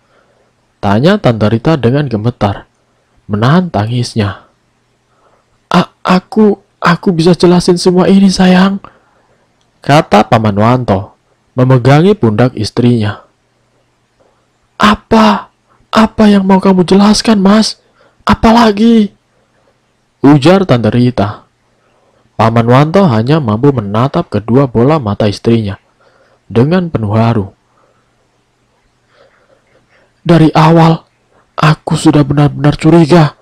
Tanya Tante Rita dengan gemetar, menahan tangisnya. A aku, Aku bisa jelasin semua ini sayang. Kata Paman Wanto, memegangi pundak istrinya. Apa? Apa yang mau kamu jelaskan, Mas? Apalagi? Ujar Tante Rita. Paman Wanto hanya mampu menatap kedua bola mata istrinya dengan penuh haru. Dari awal, aku sudah benar-benar curiga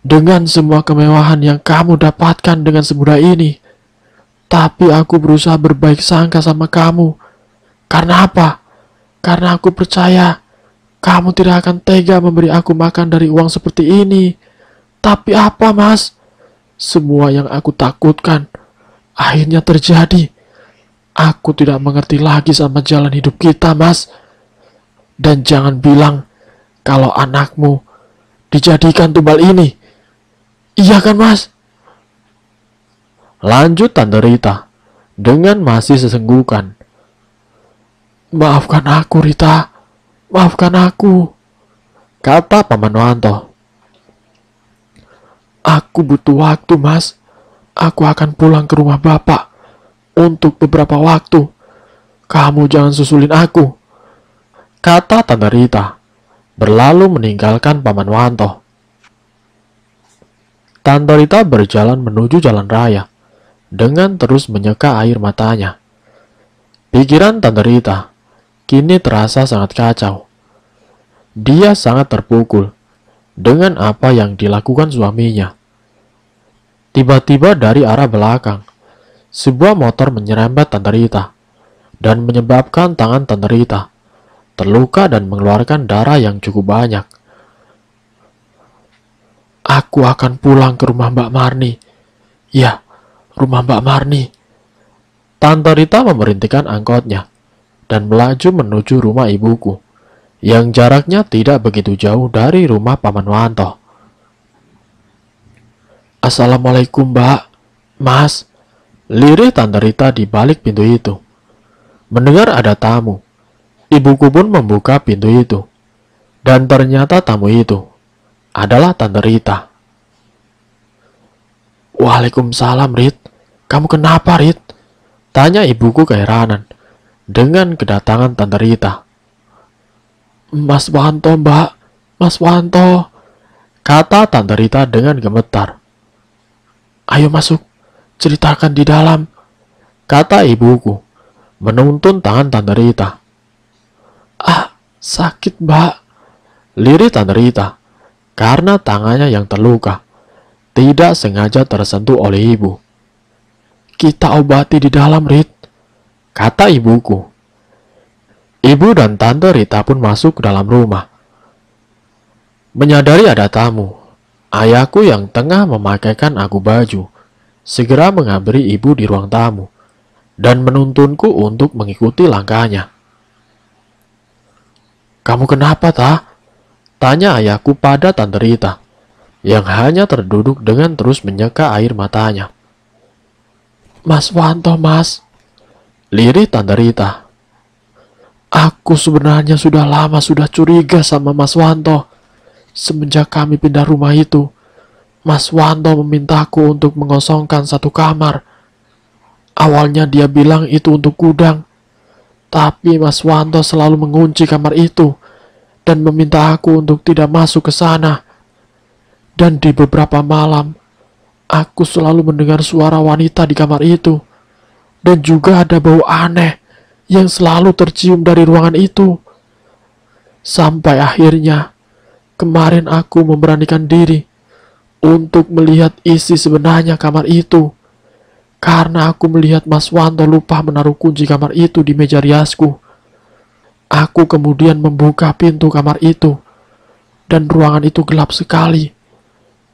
dengan semua kemewahan yang kamu dapatkan dengan semudah ini. Tapi aku berusaha berbaik sangka sama kamu. Karena apa? Karena aku percaya kamu tidak akan tega memberi aku makan dari uang seperti ini. Tapi apa, Mas? Semua yang aku takutkan akhirnya terjadi. Aku tidak mengerti lagi sama jalan hidup kita, Mas. Dan jangan bilang kalau anakmu dijadikan tumbal ini. Iya kan mas? Lanjut Tante Rita dengan masih sesenggukan. Maafkan aku Rita, maafkan aku, kata Paman Wanto. Aku butuh waktu mas, aku akan pulang ke rumah bapak untuk beberapa waktu. Kamu jangan susulin aku, kata Tante Rita, berlalu meninggalkan Paman Wanto. Tantorita berjalan menuju jalan raya dengan terus menyeka air matanya. Pikiran Tantorita kini terasa sangat kacau. Dia sangat terpukul dengan apa yang dilakukan suaminya. Tiba-tiba dari arah belakang, sebuah motor menyerempet Tenderita dan menyebabkan tangan Tenderita terluka dan mengeluarkan darah yang cukup banyak. Aku akan pulang ke rumah Mbak Marni. Ya, rumah Mbak Marni. Tante Rita memerintikan angkotnya dan melaju menuju rumah ibuku yang jaraknya tidak begitu jauh dari rumah Paman Wanto. Assalamualaikum Mbak, Mas. Lirih Tante Rita di balik pintu itu. Mendengar ada tamu, ibuku pun membuka pintu itu. Dan ternyata tamu itu adalah Tante Rita. Waalaikumsalam, Rit. Kamu kenapa, Rit? Tanya ibuku keheranan dengan kedatangan Tante Rita. Mas Wanto, Mbak. Mas Wanto. Kata Tante Rita dengan gemetar. Ayo masuk, ceritakan di dalam. Kata ibuku, menuntun tangan Tante Rita. Ah, sakit, Mbak. Lirik Tante Rita karena tangannya yang terluka. Tidak sengaja tersentuh oleh ibu. Kita obati di dalam, Rit, kata ibuku. Ibu dan Tante Rita pun masuk ke dalam rumah. Menyadari ada tamu, ayahku yang tengah memakaikan aku baju, segera mengabari ibu di ruang tamu dan menuntunku untuk mengikuti langkahnya. Kamu kenapa, tak? Tanya ayahku pada Tante Rita, yang hanya terduduk dengan terus menyeka air matanya. Mas Wanto, mas. Lirik Tante Rita. Aku sebenarnya sudah lama sudah curiga sama Mas Wanto. Semenjak kami pindah rumah itu, Mas Wanto memintaku untuk mengosongkan satu kamar. Awalnya dia bilang itu untuk gudang, tapi Mas Wanto selalu mengunci kamar itu dan meminta aku untuk tidak masuk ke sana. Dan di beberapa malam, aku selalu mendengar suara wanita di kamar itu. Dan juga ada bau aneh yang selalu tercium dari ruangan itu. Sampai akhirnya, kemarin aku memberanikan diri untuk melihat isi sebenarnya kamar itu. Karena aku melihat Mas Wanto lupa menaruh kunci kamar itu di meja riasku. Aku kemudian membuka pintu kamar itu, dan ruangan itu gelap sekali.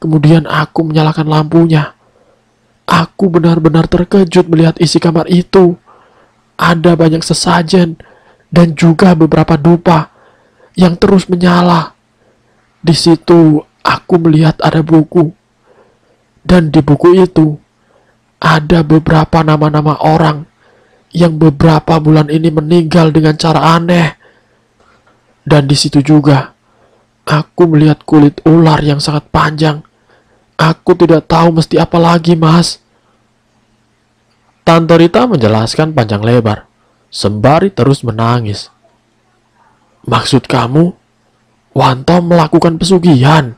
Kemudian aku menyalakan lampunya. Aku benar-benar terkejut melihat isi kamar itu. Ada banyak sesajen dan juga beberapa dupa yang terus menyala. Di situ aku melihat ada buku. Dan di buku itu ada beberapa nama-nama orang yang beberapa bulan ini meninggal dengan cara aneh. Dan di situ juga, aku melihat kulit ular yang sangat panjang. Aku tidak tahu mesti apa lagi, Mas. Tante Rita menjelaskan panjang lebar, sembari terus menangis. Maksud kamu, Wanto melakukan pesugihan?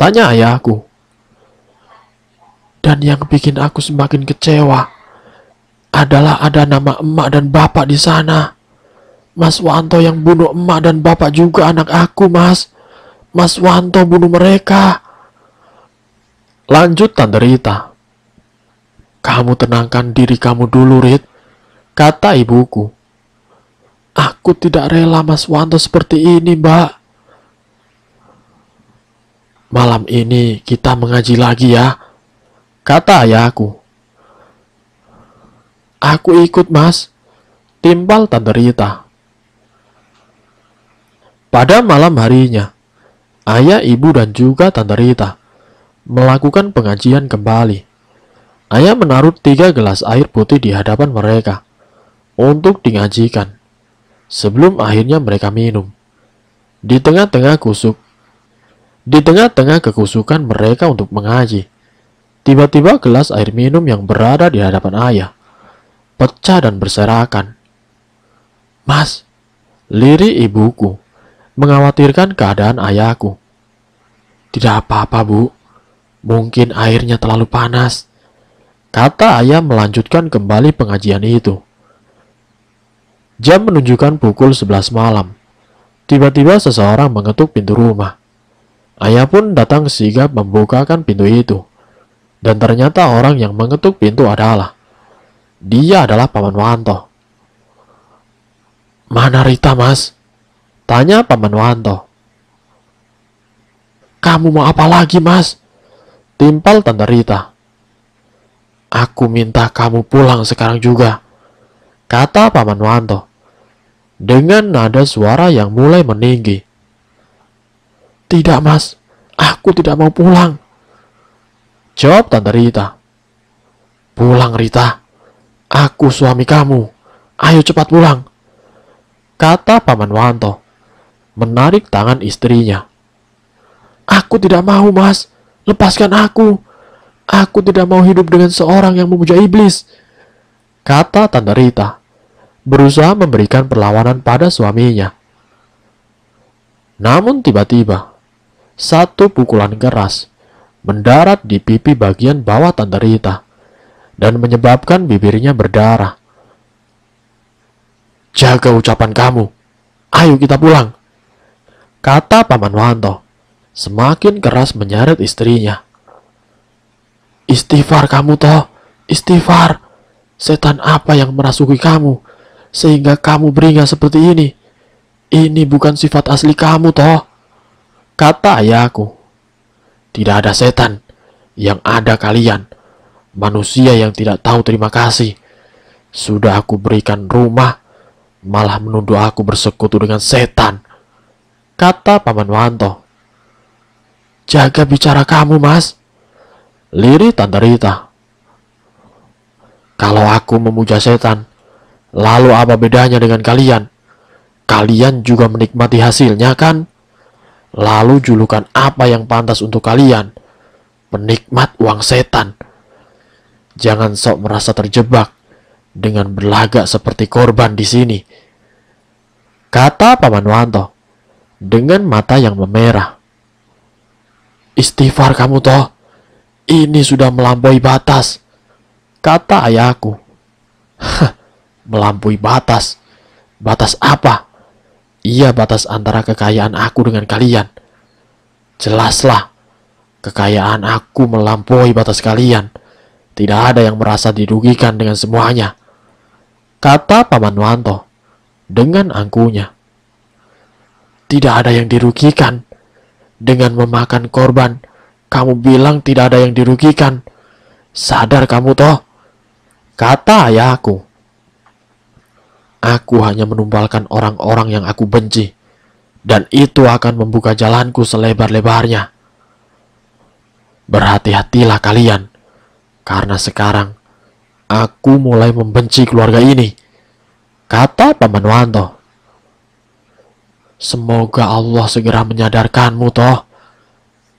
Tanya ayahku. Dan yang bikin aku semakin kecewa, adalah ada nama emak dan bapak di sana. Mas Wanto yang bunuh emak dan bapak juga anak aku, Mas. Mas Wanto bunuh mereka. Lanjut Tante Rita. Kamu tenangkan diri kamu dulu, Rit, kata ibuku. Aku tidak rela Mas Wanto seperti ini, Mbak. Malam ini kita mengaji lagi ya, kata ayahku. Aku ikut, Mas. Timpal Tante Rita. Pada malam harinya, ayah, ibu, dan juga Tante Rita melakukan pengajian kembali. Ayah menaruh tiga gelas air putih di hadapan mereka untuk dingajikan sebelum akhirnya mereka minum. Di tengah-tengah kusuk, di tengah-tengah kekusukan mereka untuk mengaji, tiba-tiba gelas air minum yang berada di hadapan ayah pecah dan berserakan. Mas, lirik ibuku, mengkhawatirkan keadaan ayahku. Tidak apa-apa, Bu. Mungkin airnya terlalu panas. Kata ayah melanjutkan kembali pengajian itu. Jam menunjukkan pukul 11 malam. Tiba-tiba seseorang mengetuk pintu rumah. Ayah pun datang sigap membukakan pintu itu. Dan ternyata orang yang mengetuk pintu adalah dia adalah Paman Wanto. Mana Rita, Mas? Tanya Paman Wanto. Kamu mau apa lagi, Mas? Timpal Tante Rita. Aku minta kamu pulang sekarang juga, kata Paman Wanto. Dengan nada suara yang mulai meninggi. Tidak, Mas. Aku tidak mau pulang. Jawab Tante Rita. Pulang, Rita. Aku suami kamu. Ayo cepat pulang. Kata Paman Wanto, menarik tangan istrinya. Aku tidak mau, Mas. Lepaskan aku. Aku tidak mau hidup dengan seorang yang memuja iblis. Kata Tante Rita, berusaha memberikan perlawanan pada suaminya. Namun tiba-tiba, satu pukulan keras mendarat di pipi bagian bawah Tante Rita dan menyebabkan bibirnya berdarah. Jaga ucapan kamu. Ayo kita pulang. Kata Paman Wanto semakin keras menyeret istrinya. Istighfar kamu toh, istighfar. Setan apa yang merasuki kamu sehingga kamu beringat seperti ini? Ini bukan sifat asli kamu toh. Kata ayahku. Tidak ada setan yang ada kalian manusia yang tidak tahu terima kasih. Sudah aku berikan rumah, malah menuduh aku bersekutu dengan setan. Kata Paman Wanto. Jaga bicara kamu, Mas. Liri Tante Rita. Kalau aku memuja setan, lalu apa bedanya dengan kalian? Kalian juga menikmati hasilnya, kan? Lalu julukan apa yang pantas untuk kalian? Penikmat uang setan Jangan sok merasa terjebak dengan berlagak seperti korban di sini. Kata Paman Wanto dengan mata yang memerah. Istighfar kamu toh, ini sudah melampaui batas. Kata ayahku. melampaui batas? Batas apa? Iya batas antara kekayaan aku dengan kalian. Jelaslah, kekayaan aku melampaui batas kalian. Tidak ada yang merasa dirugikan dengan semuanya, kata Paman Wanto dengan angkunya. Tidak ada yang dirugikan. Dengan memakan korban, kamu bilang tidak ada yang dirugikan. Sadar kamu toh, kata ayahku. Aku hanya menumbalkan orang-orang yang aku benci, dan itu akan membuka jalanku selebar-lebarnya. Berhati-hatilah kalian karena sekarang aku mulai membenci keluarga ini, kata Paman Wanto. Semoga Allah segera menyadarkanmu toh,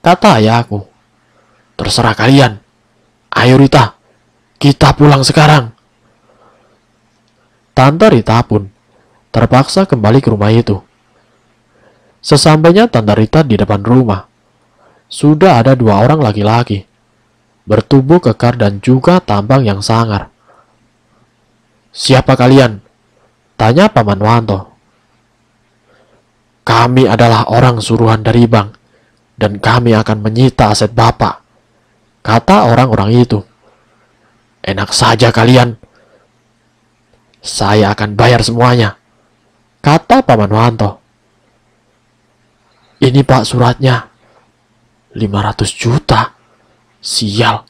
kata ayahku. Terserah kalian. Ayo Rita, kita pulang sekarang. Tante Rita pun terpaksa kembali ke rumah itu. Sesampainya Tante Rita di depan rumah, sudah ada dua orang laki-laki bertubuh kekar dan juga tambang yang sangar. Siapa kalian? Tanya Paman Wanto. Kami adalah orang suruhan dari bank, dan kami akan menyita aset bapak, kata orang-orang itu. Enak saja kalian. Saya akan bayar semuanya, kata Paman Wanto. Ini pak suratnya, 500 juta. Sial,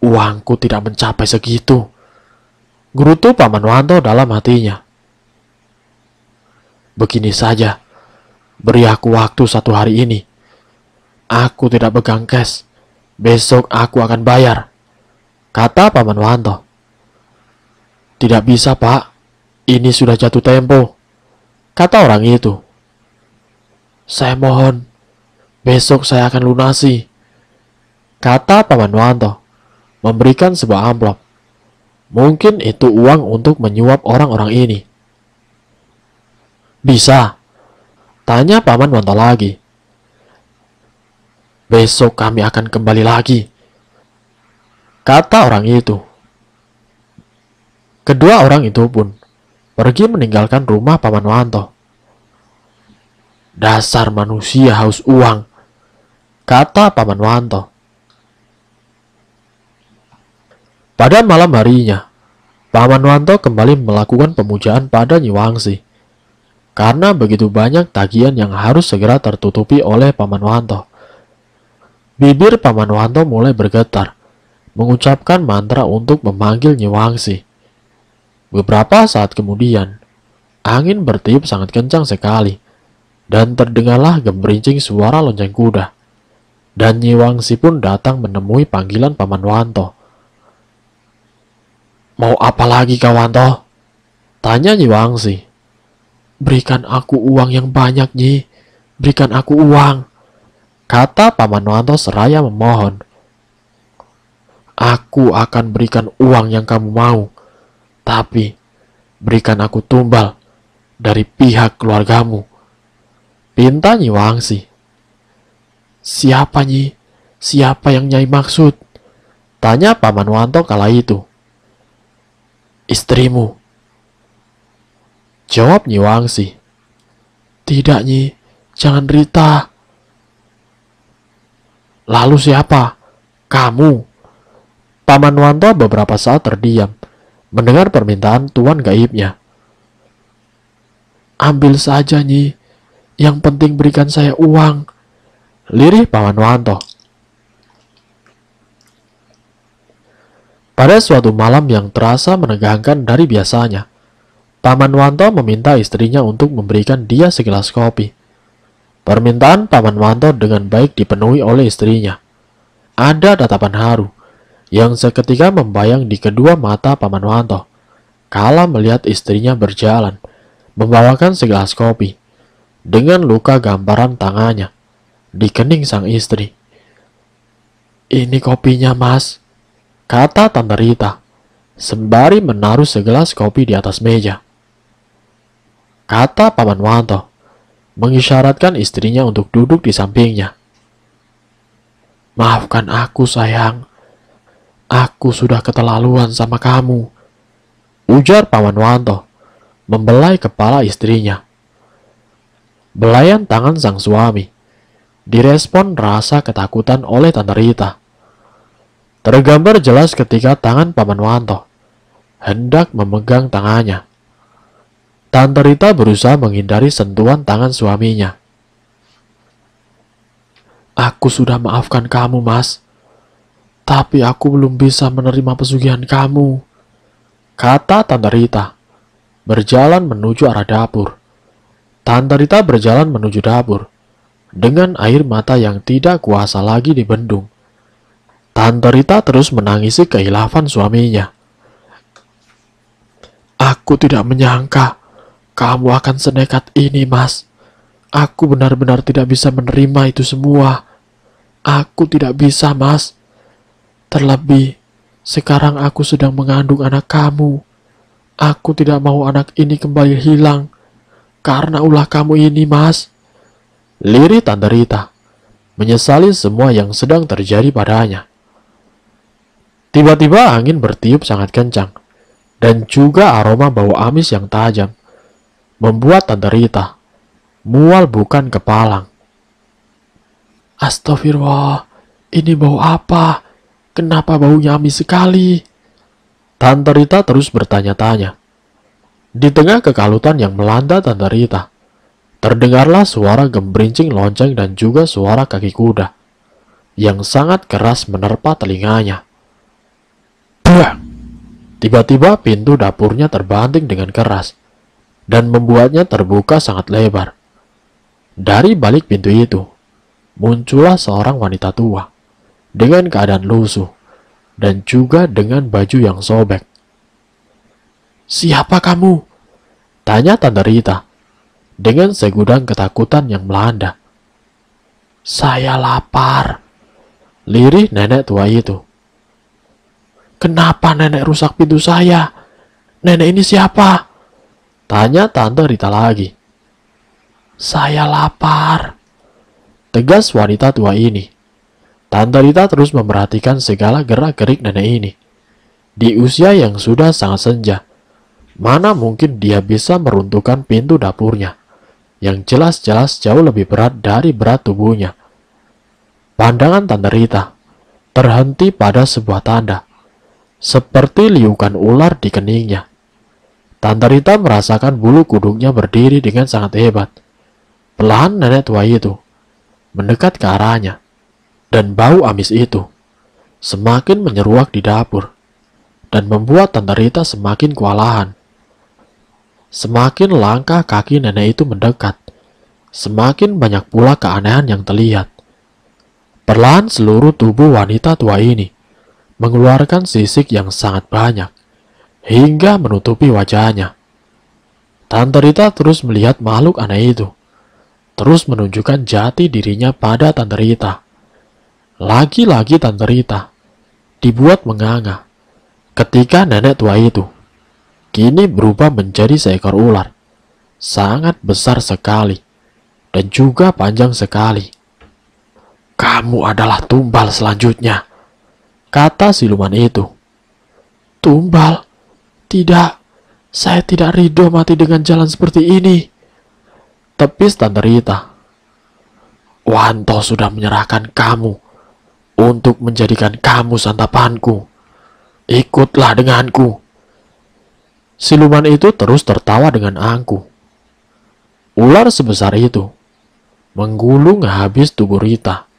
uangku tidak mencapai segitu. Gerutu Paman Wanto dalam hatinya. Begini saja, beri aku waktu satu hari ini. Aku tidak pegang cash. Besok aku akan bayar. Kata Paman Wanto. Tidak bisa, Pak. Ini sudah jatuh tempo. Kata orang itu. Saya mohon, besok saya akan lunasi kata Paman Wanto, memberikan sebuah amplop. Mungkin itu uang untuk menyuap orang-orang ini. Bisa, tanya Paman Wanto lagi. Besok kami akan kembali lagi, kata orang itu. Kedua orang itu pun pergi meninggalkan rumah Paman Wanto. Dasar manusia haus uang, kata Paman Wanto. Pada malam harinya, Paman Wanto kembali melakukan pemujaan pada Nyi Wangsi. Karena begitu banyak tagihan yang harus segera tertutupi oleh Paman Wanto. Bibir Paman Wanto mulai bergetar, mengucapkan mantra untuk memanggil Nyi Wangsi. Beberapa saat kemudian, angin bertiup sangat kencang sekali, dan terdengarlah gemerincing suara lonceng kuda. Dan Nyi Wangsi pun datang menemui panggilan Paman Wanto. Mau apa lagi kawan toh? Tanya Nyi Wangsi. Berikan aku uang yang banyak, Nyi. Berikan aku uang. Kata Paman Wanto seraya memohon. Aku akan berikan uang yang kamu mau. Tapi, berikan aku tumbal dari pihak keluargamu. Pinta Nyi Wangsi. Siapa Nyi? Siapa yang Nyai maksud? Tanya Paman Wanto kala itu istrimu? Jawab Nyi Wangsi. Tidak, Nyi. Jangan Rita. Lalu siapa? Kamu. Paman Wanto beberapa saat terdiam, mendengar permintaan tuan gaibnya. Ambil saja, Nyi. Yang penting berikan saya uang. Lirih Paman Wanto. Pada suatu malam yang terasa menegangkan dari biasanya, Paman Wanto meminta istrinya untuk memberikan dia segelas kopi. Permintaan Paman Wanto dengan baik dipenuhi oleh istrinya. Ada tatapan haru yang seketika membayang di kedua mata Paman Wanto kala melihat istrinya berjalan, membawakan segelas kopi dengan luka gambaran tangannya di kening sang istri. Ini kopinya mas, kata Tante Rita, sembari menaruh segelas kopi di atas meja. Kata Paman Wanto, mengisyaratkan istrinya untuk duduk di sampingnya. Maafkan aku sayang, aku sudah keterlaluan sama kamu, ujar Paman Wanto, membelai kepala istrinya. Belayan tangan sang suami, direspon rasa ketakutan oleh Tante Rita. Tergambar jelas ketika tangan Paman Wanto hendak memegang tangannya. Tante Rita berusaha menghindari sentuhan tangan suaminya. Aku sudah maafkan kamu, Mas. Tapi aku belum bisa menerima pesugihan kamu. Kata Tante Rita. Berjalan menuju arah dapur. Tante Rita berjalan menuju dapur. Dengan air mata yang tidak kuasa lagi dibendung. Tante Rita terus menangisi kehilafan suaminya. Aku tidak menyangka kamu akan senekat ini, Mas. Aku benar-benar tidak bisa menerima itu semua. Aku tidak bisa, Mas. Terlebih, sekarang aku sedang mengandung anak kamu. Aku tidak mau anak ini kembali hilang karena ulah kamu ini, Mas. Liri Tante Rita menyesali semua yang sedang terjadi padanya. Tiba-tiba angin bertiup sangat kencang, dan juga aroma bau amis yang tajam, membuat Tante Rita mual bukan kepalang. Astagfirullah, ini bau apa? Kenapa baunya amis sekali? Tante Rita terus bertanya-tanya. Di tengah kekalutan yang melanda Tante Rita, terdengarlah suara gembrincing lonceng dan juga suara kaki kuda yang sangat keras menerpa telinganya. Iya. Tiba-tiba pintu dapurnya terbanting dengan keras dan membuatnya terbuka sangat lebar. Dari balik pintu itu, muncullah seorang wanita tua dengan keadaan lusuh dan juga dengan baju yang sobek. Siapa kamu? Tanya Tante Rita dengan segudang ketakutan yang melanda. Saya lapar. Lirih nenek tua itu. Kenapa nenek rusak pintu saya? Nenek ini siapa? Tanya Tante Rita lagi. Saya lapar. Tegas wanita tua ini. Tante Rita terus memperhatikan segala gerak-gerik nenek ini. Di usia yang sudah sangat senja, mana mungkin dia bisa meruntuhkan pintu dapurnya, yang jelas-jelas jauh lebih berat dari berat tubuhnya. Pandangan Tante Rita terhenti pada sebuah tanda seperti liukan ular di keningnya. Tante Rita merasakan bulu kuduknya berdiri dengan sangat hebat. Pelan nenek tua itu mendekat ke arahnya, dan bau amis itu semakin menyeruak di dapur dan membuat Tante Rita semakin kewalahan. Semakin langkah kaki nenek itu mendekat, semakin banyak pula keanehan yang terlihat. Perlahan seluruh tubuh wanita tua ini mengeluarkan sisik yang sangat banyak, hingga menutupi wajahnya. Tante Rita terus melihat makhluk aneh itu, terus menunjukkan jati dirinya pada Tante Rita. Lagi-lagi Tante Rita dibuat menganga ketika nenek tua itu kini berubah menjadi seekor ular. Sangat besar sekali dan juga panjang sekali. Kamu adalah tumbal selanjutnya kata siluman itu. Tumbal, tidak, saya tidak ridho mati dengan jalan seperti ini. tapi Tante Rita. Wanto sudah menyerahkan kamu untuk menjadikan kamu santapanku. Ikutlah denganku. Siluman itu terus tertawa dengan angku. Ular sebesar itu menggulung habis tubuh Rita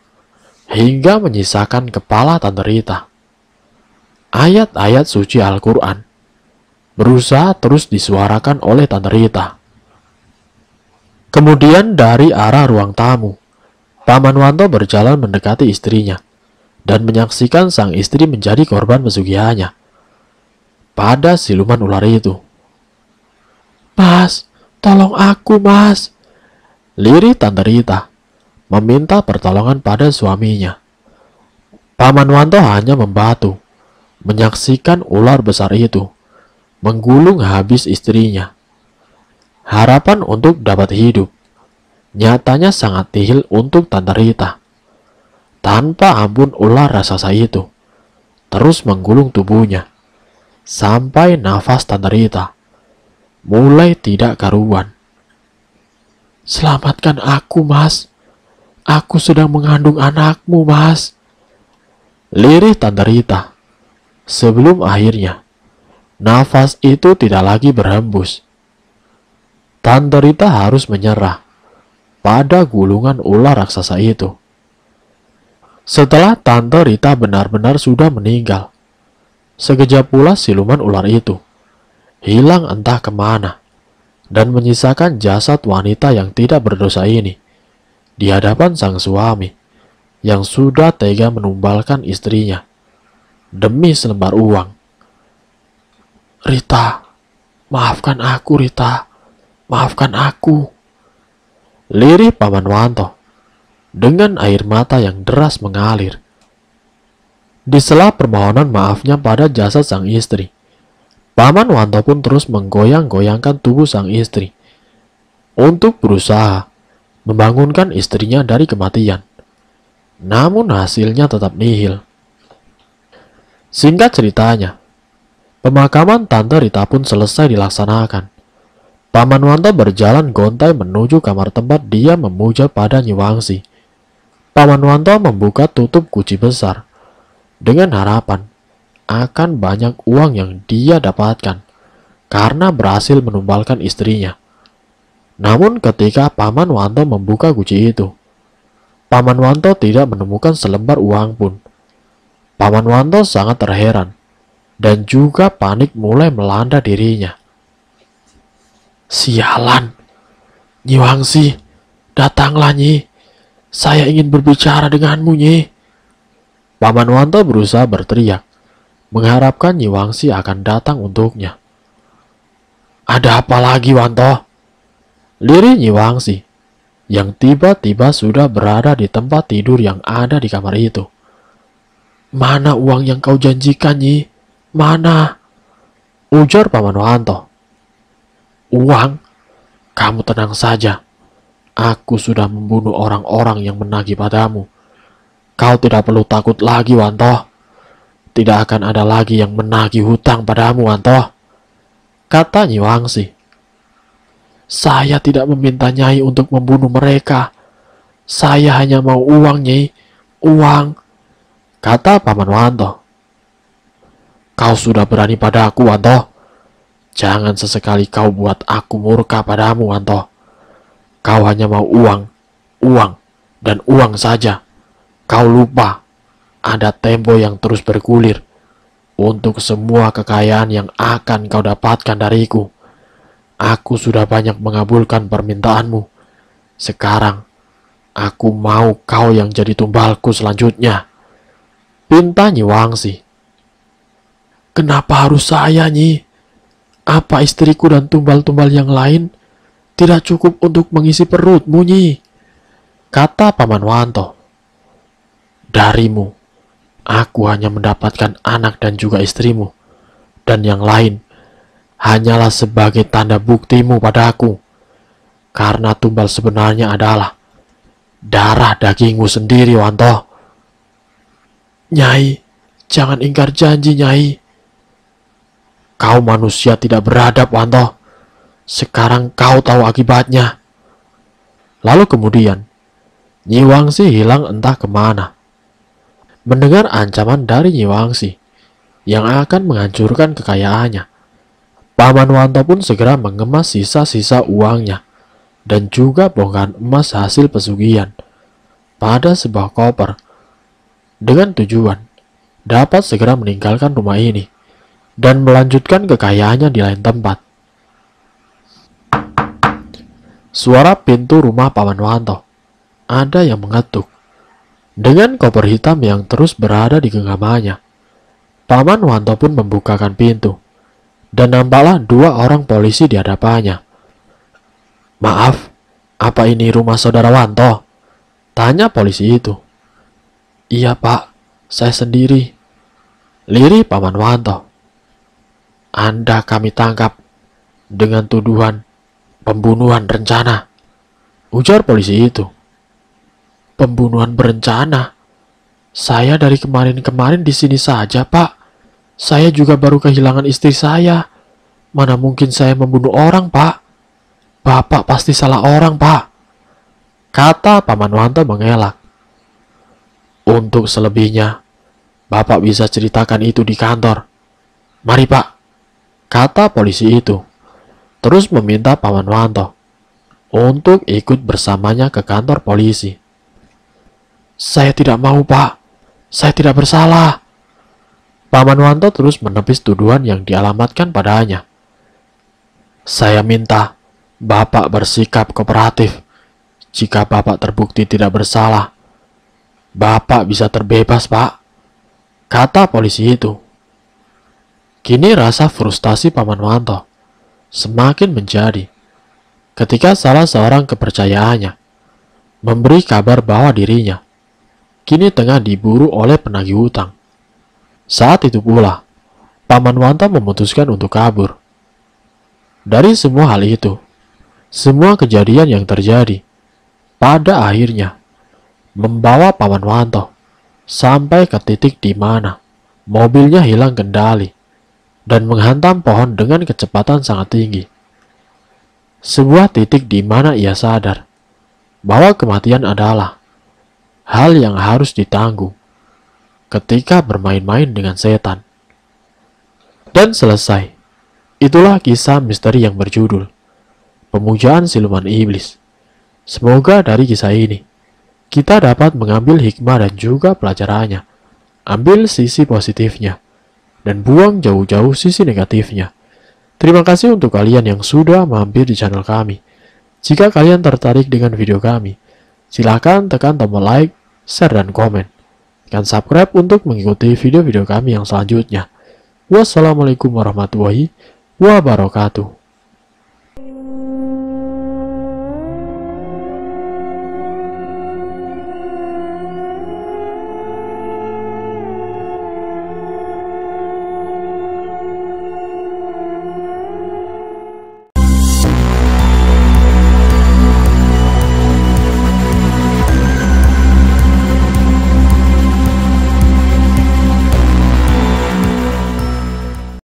hingga menyisakan kepala Tante Rita. Ayat-ayat suci Al-Quran berusaha terus disuarakan oleh Tante Rita. Kemudian dari arah ruang tamu, Paman Wanto berjalan mendekati istrinya dan menyaksikan sang istri menjadi korban pesugihannya pada siluman ular itu. Mas, tolong aku mas. lirik Tante Rita meminta pertolongan pada suaminya. Paman Wanto hanya membatu, menyaksikan ular besar itu, menggulung habis istrinya. Harapan untuk dapat hidup, nyatanya sangat tihil untuk Tante Rita. Tanpa ampun ular raksasa itu, terus menggulung tubuhnya, sampai nafas Tante Rita mulai tidak karuan. Selamatkan aku, Mas. Aku sedang mengandung anakmu, Mas. Lirih Tante Rita. Sebelum akhirnya, nafas itu tidak lagi berhembus. Tante Rita harus menyerah pada gulungan ular raksasa itu. Setelah Tante Rita benar-benar sudah meninggal, sekejap pula siluman ular itu hilang entah kemana dan menyisakan jasad wanita yang tidak berdosa ini di hadapan sang suami yang sudah tega menumbalkan istrinya demi selembar uang. Rita, maafkan aku Rita, maafkan aku. Lirih Paman Wanto dengan air mata yang deras mengalir. Di sela permohonan maafnya pada jasad sang istri, Paman Wanto pun terus menggoyang-goyangkan tubuh sang istri untuk berusaha membangunkan istrinya dari kematian. Namun hasilnya tetap nihil. Singkat ceritanya, pemakaman Tante Rita pun selesai dilaksanakan. Paman Wanto berjalan gontai menuju kamar tempat dia memuja pada Nyiwangsi. Paman Wanto membuka tutup kunci besar dengan harapan akan banyak uang yang dia dapatkan karena berhasil menumbalkan istrinya. Namun ketika Paman Wanto membuka guci itu, Paman Wanto tidak menemukan selembar uang pun. Paman Wanto sangat terheran dan juga panik mulai melanda dirinya. Sialan, Nyi Wangsi, datanglah Nyi. Saya ingin berbicara denganmu Nyi. Paman Wanto berusaha berteriak, mengharapkan Nyi Wangsi akan datang untuknya. Ada apa lagi Wanto? Liri Nyiwangsi yang tiba-tiba sudah berada di tempat tidur yang ada di kamar itu. Mana uang yang kau janjikan, Nyi? Mana? Ujar Paman Wanto. Uang? Kamu tenang saja. Aku sudah membunuh orang-orang yang menagih padamu. Kau tidak perlu takut lagi, Wanto. Tidak akan ada lagi yang menagih hutang padamu, Wanto. Kata Nyiwangsi. Saya tidak meminta Nyai untuk membunuh mereka. Saya hanya mau uang, Nyai. Uang. Kata Paman Wanto. Kau sudah berani pada aku, Wanto. Jangan sesekali kau buat aku murka padamu, Wanto. Kau hanya mau uang, uang, dan uang saja. Kau lupa, ada tempo yang terus bergulir untuk semua kekayaan yang akan kau dapatkan dariku. Aku sudah banyak mengabulkan permintaanmu. Sekarang, aku mau kau yang jadi tumbalku selanjutnya. Pinta Nyi Wangsi. Kenapa harus saya, Nyi? Apa istriku dan tumbal-tumbal yang lain tidak cukup untuk mengisi perutmu, Nyi? Kata Paman Wanto. Darimu, aku hanya mendapatkan anak dan juga istrimu. Dan yang lain, hanyalah sebagai tanda buktimu padaku, karena tumbal sebenarnya adalah darah dagingmu sendiri, Wanto. Nyai, jangan ingkar janji, Nyai. Kau manusia tidak beradab, Wanto. Sekarang kau tahu akibatnya. Lalu kemudian, Nyi Wangsi hilang entah kemana. Mendengar ancaman dari Nyi Wangsi yang akan menghancurkan kekayaannya, Paman Wanto pun segera mengemas sisa-sisa uangnya dan juga bongkahan emas hasil pesugihan pada sebuah koper dengan tujuan dapat segera meninggalkan rumah ini dan melanjutkan kekayaannya di lain tempat. Suara pintu rumah Paman Wanto. Ada yang mengetuk. Dengan koper hitam yang terus berada di genggamannya, Paman Wanto pun membukakan pintu dan nampaklah dua orang polisi di hadapannya. Maaf, apa ini rumah saudara Wanto? Tanya polisi itu. Iya pak, saya sendiri. Liri Paman Wanto. Anda kami tangkap dengan tuduhan pembunuhan rencana. Ujar polisi itu. Pembunuhan berencana? Saya dari kemarin-kemarin di sini saja, Pak. Saya juga baru kehilangan istri saya. Mana mungkin saya membunuh orang, Pak? Bapak pasti salah orang, Pak. Kata Paman Wanto mengelak. Untuk selebihnya, Bapak bisa ceritakan itu di kantor. Mari, Pak. Kata polisi itu. Terus meminta Paman Wanto untuk ikut bersamanya ke kantor polisi. Saya tidak mau, Pak. Saya tidak bersalah. Paman Wanto terus menepis tuduhan yang dialamatkan padanya. Saya minta Bapak bersikap kooperatif. Jika Bapak terbukti tidak bersalah, Bapak bisa terbebas, Pak. Kata polisi itu. Kini rasa frustasi Paman Wanto semakin menjadi ketika salah seorang kepercayaannya memberi kabar bahwa dirinya kini tengah diburu oleh penagih utang. Saat itu pula, Paman Wanta memutuskan untuk kabur. Dari semua hal itu, semua kejadian yang terjadi, pada akhirnya, membawa Paman Wanto sampai ke titik di mana mobilnya hilang kendali dan menghantam pohon dengan kecepatan sangat tinggi. Sebuah titik di mana ia sadar bahwa kematian adalah hal yang harus ditanggung ketika bermain-main dengan setan. Dan selesai. Itulah kisah misteri yang berjudul Pemujaan Siluman Iblis. Semoga dari kisah ini, kita dapat mengambil hikmah dan juga pelajarannya. Ambil sisi positifnya, dan buang jauh-jauh sisi negatifnya. Terima kasih untuk kalian yang sudah mampir di channel kami. Jika kalian tertarik dengan video kami, silakan tekan tombol like, share, dan komen dan subscribe untuk mengikuti video-video kami yang selanjutnya. Wassalamualaikum warahmatullahi wabarakatuh.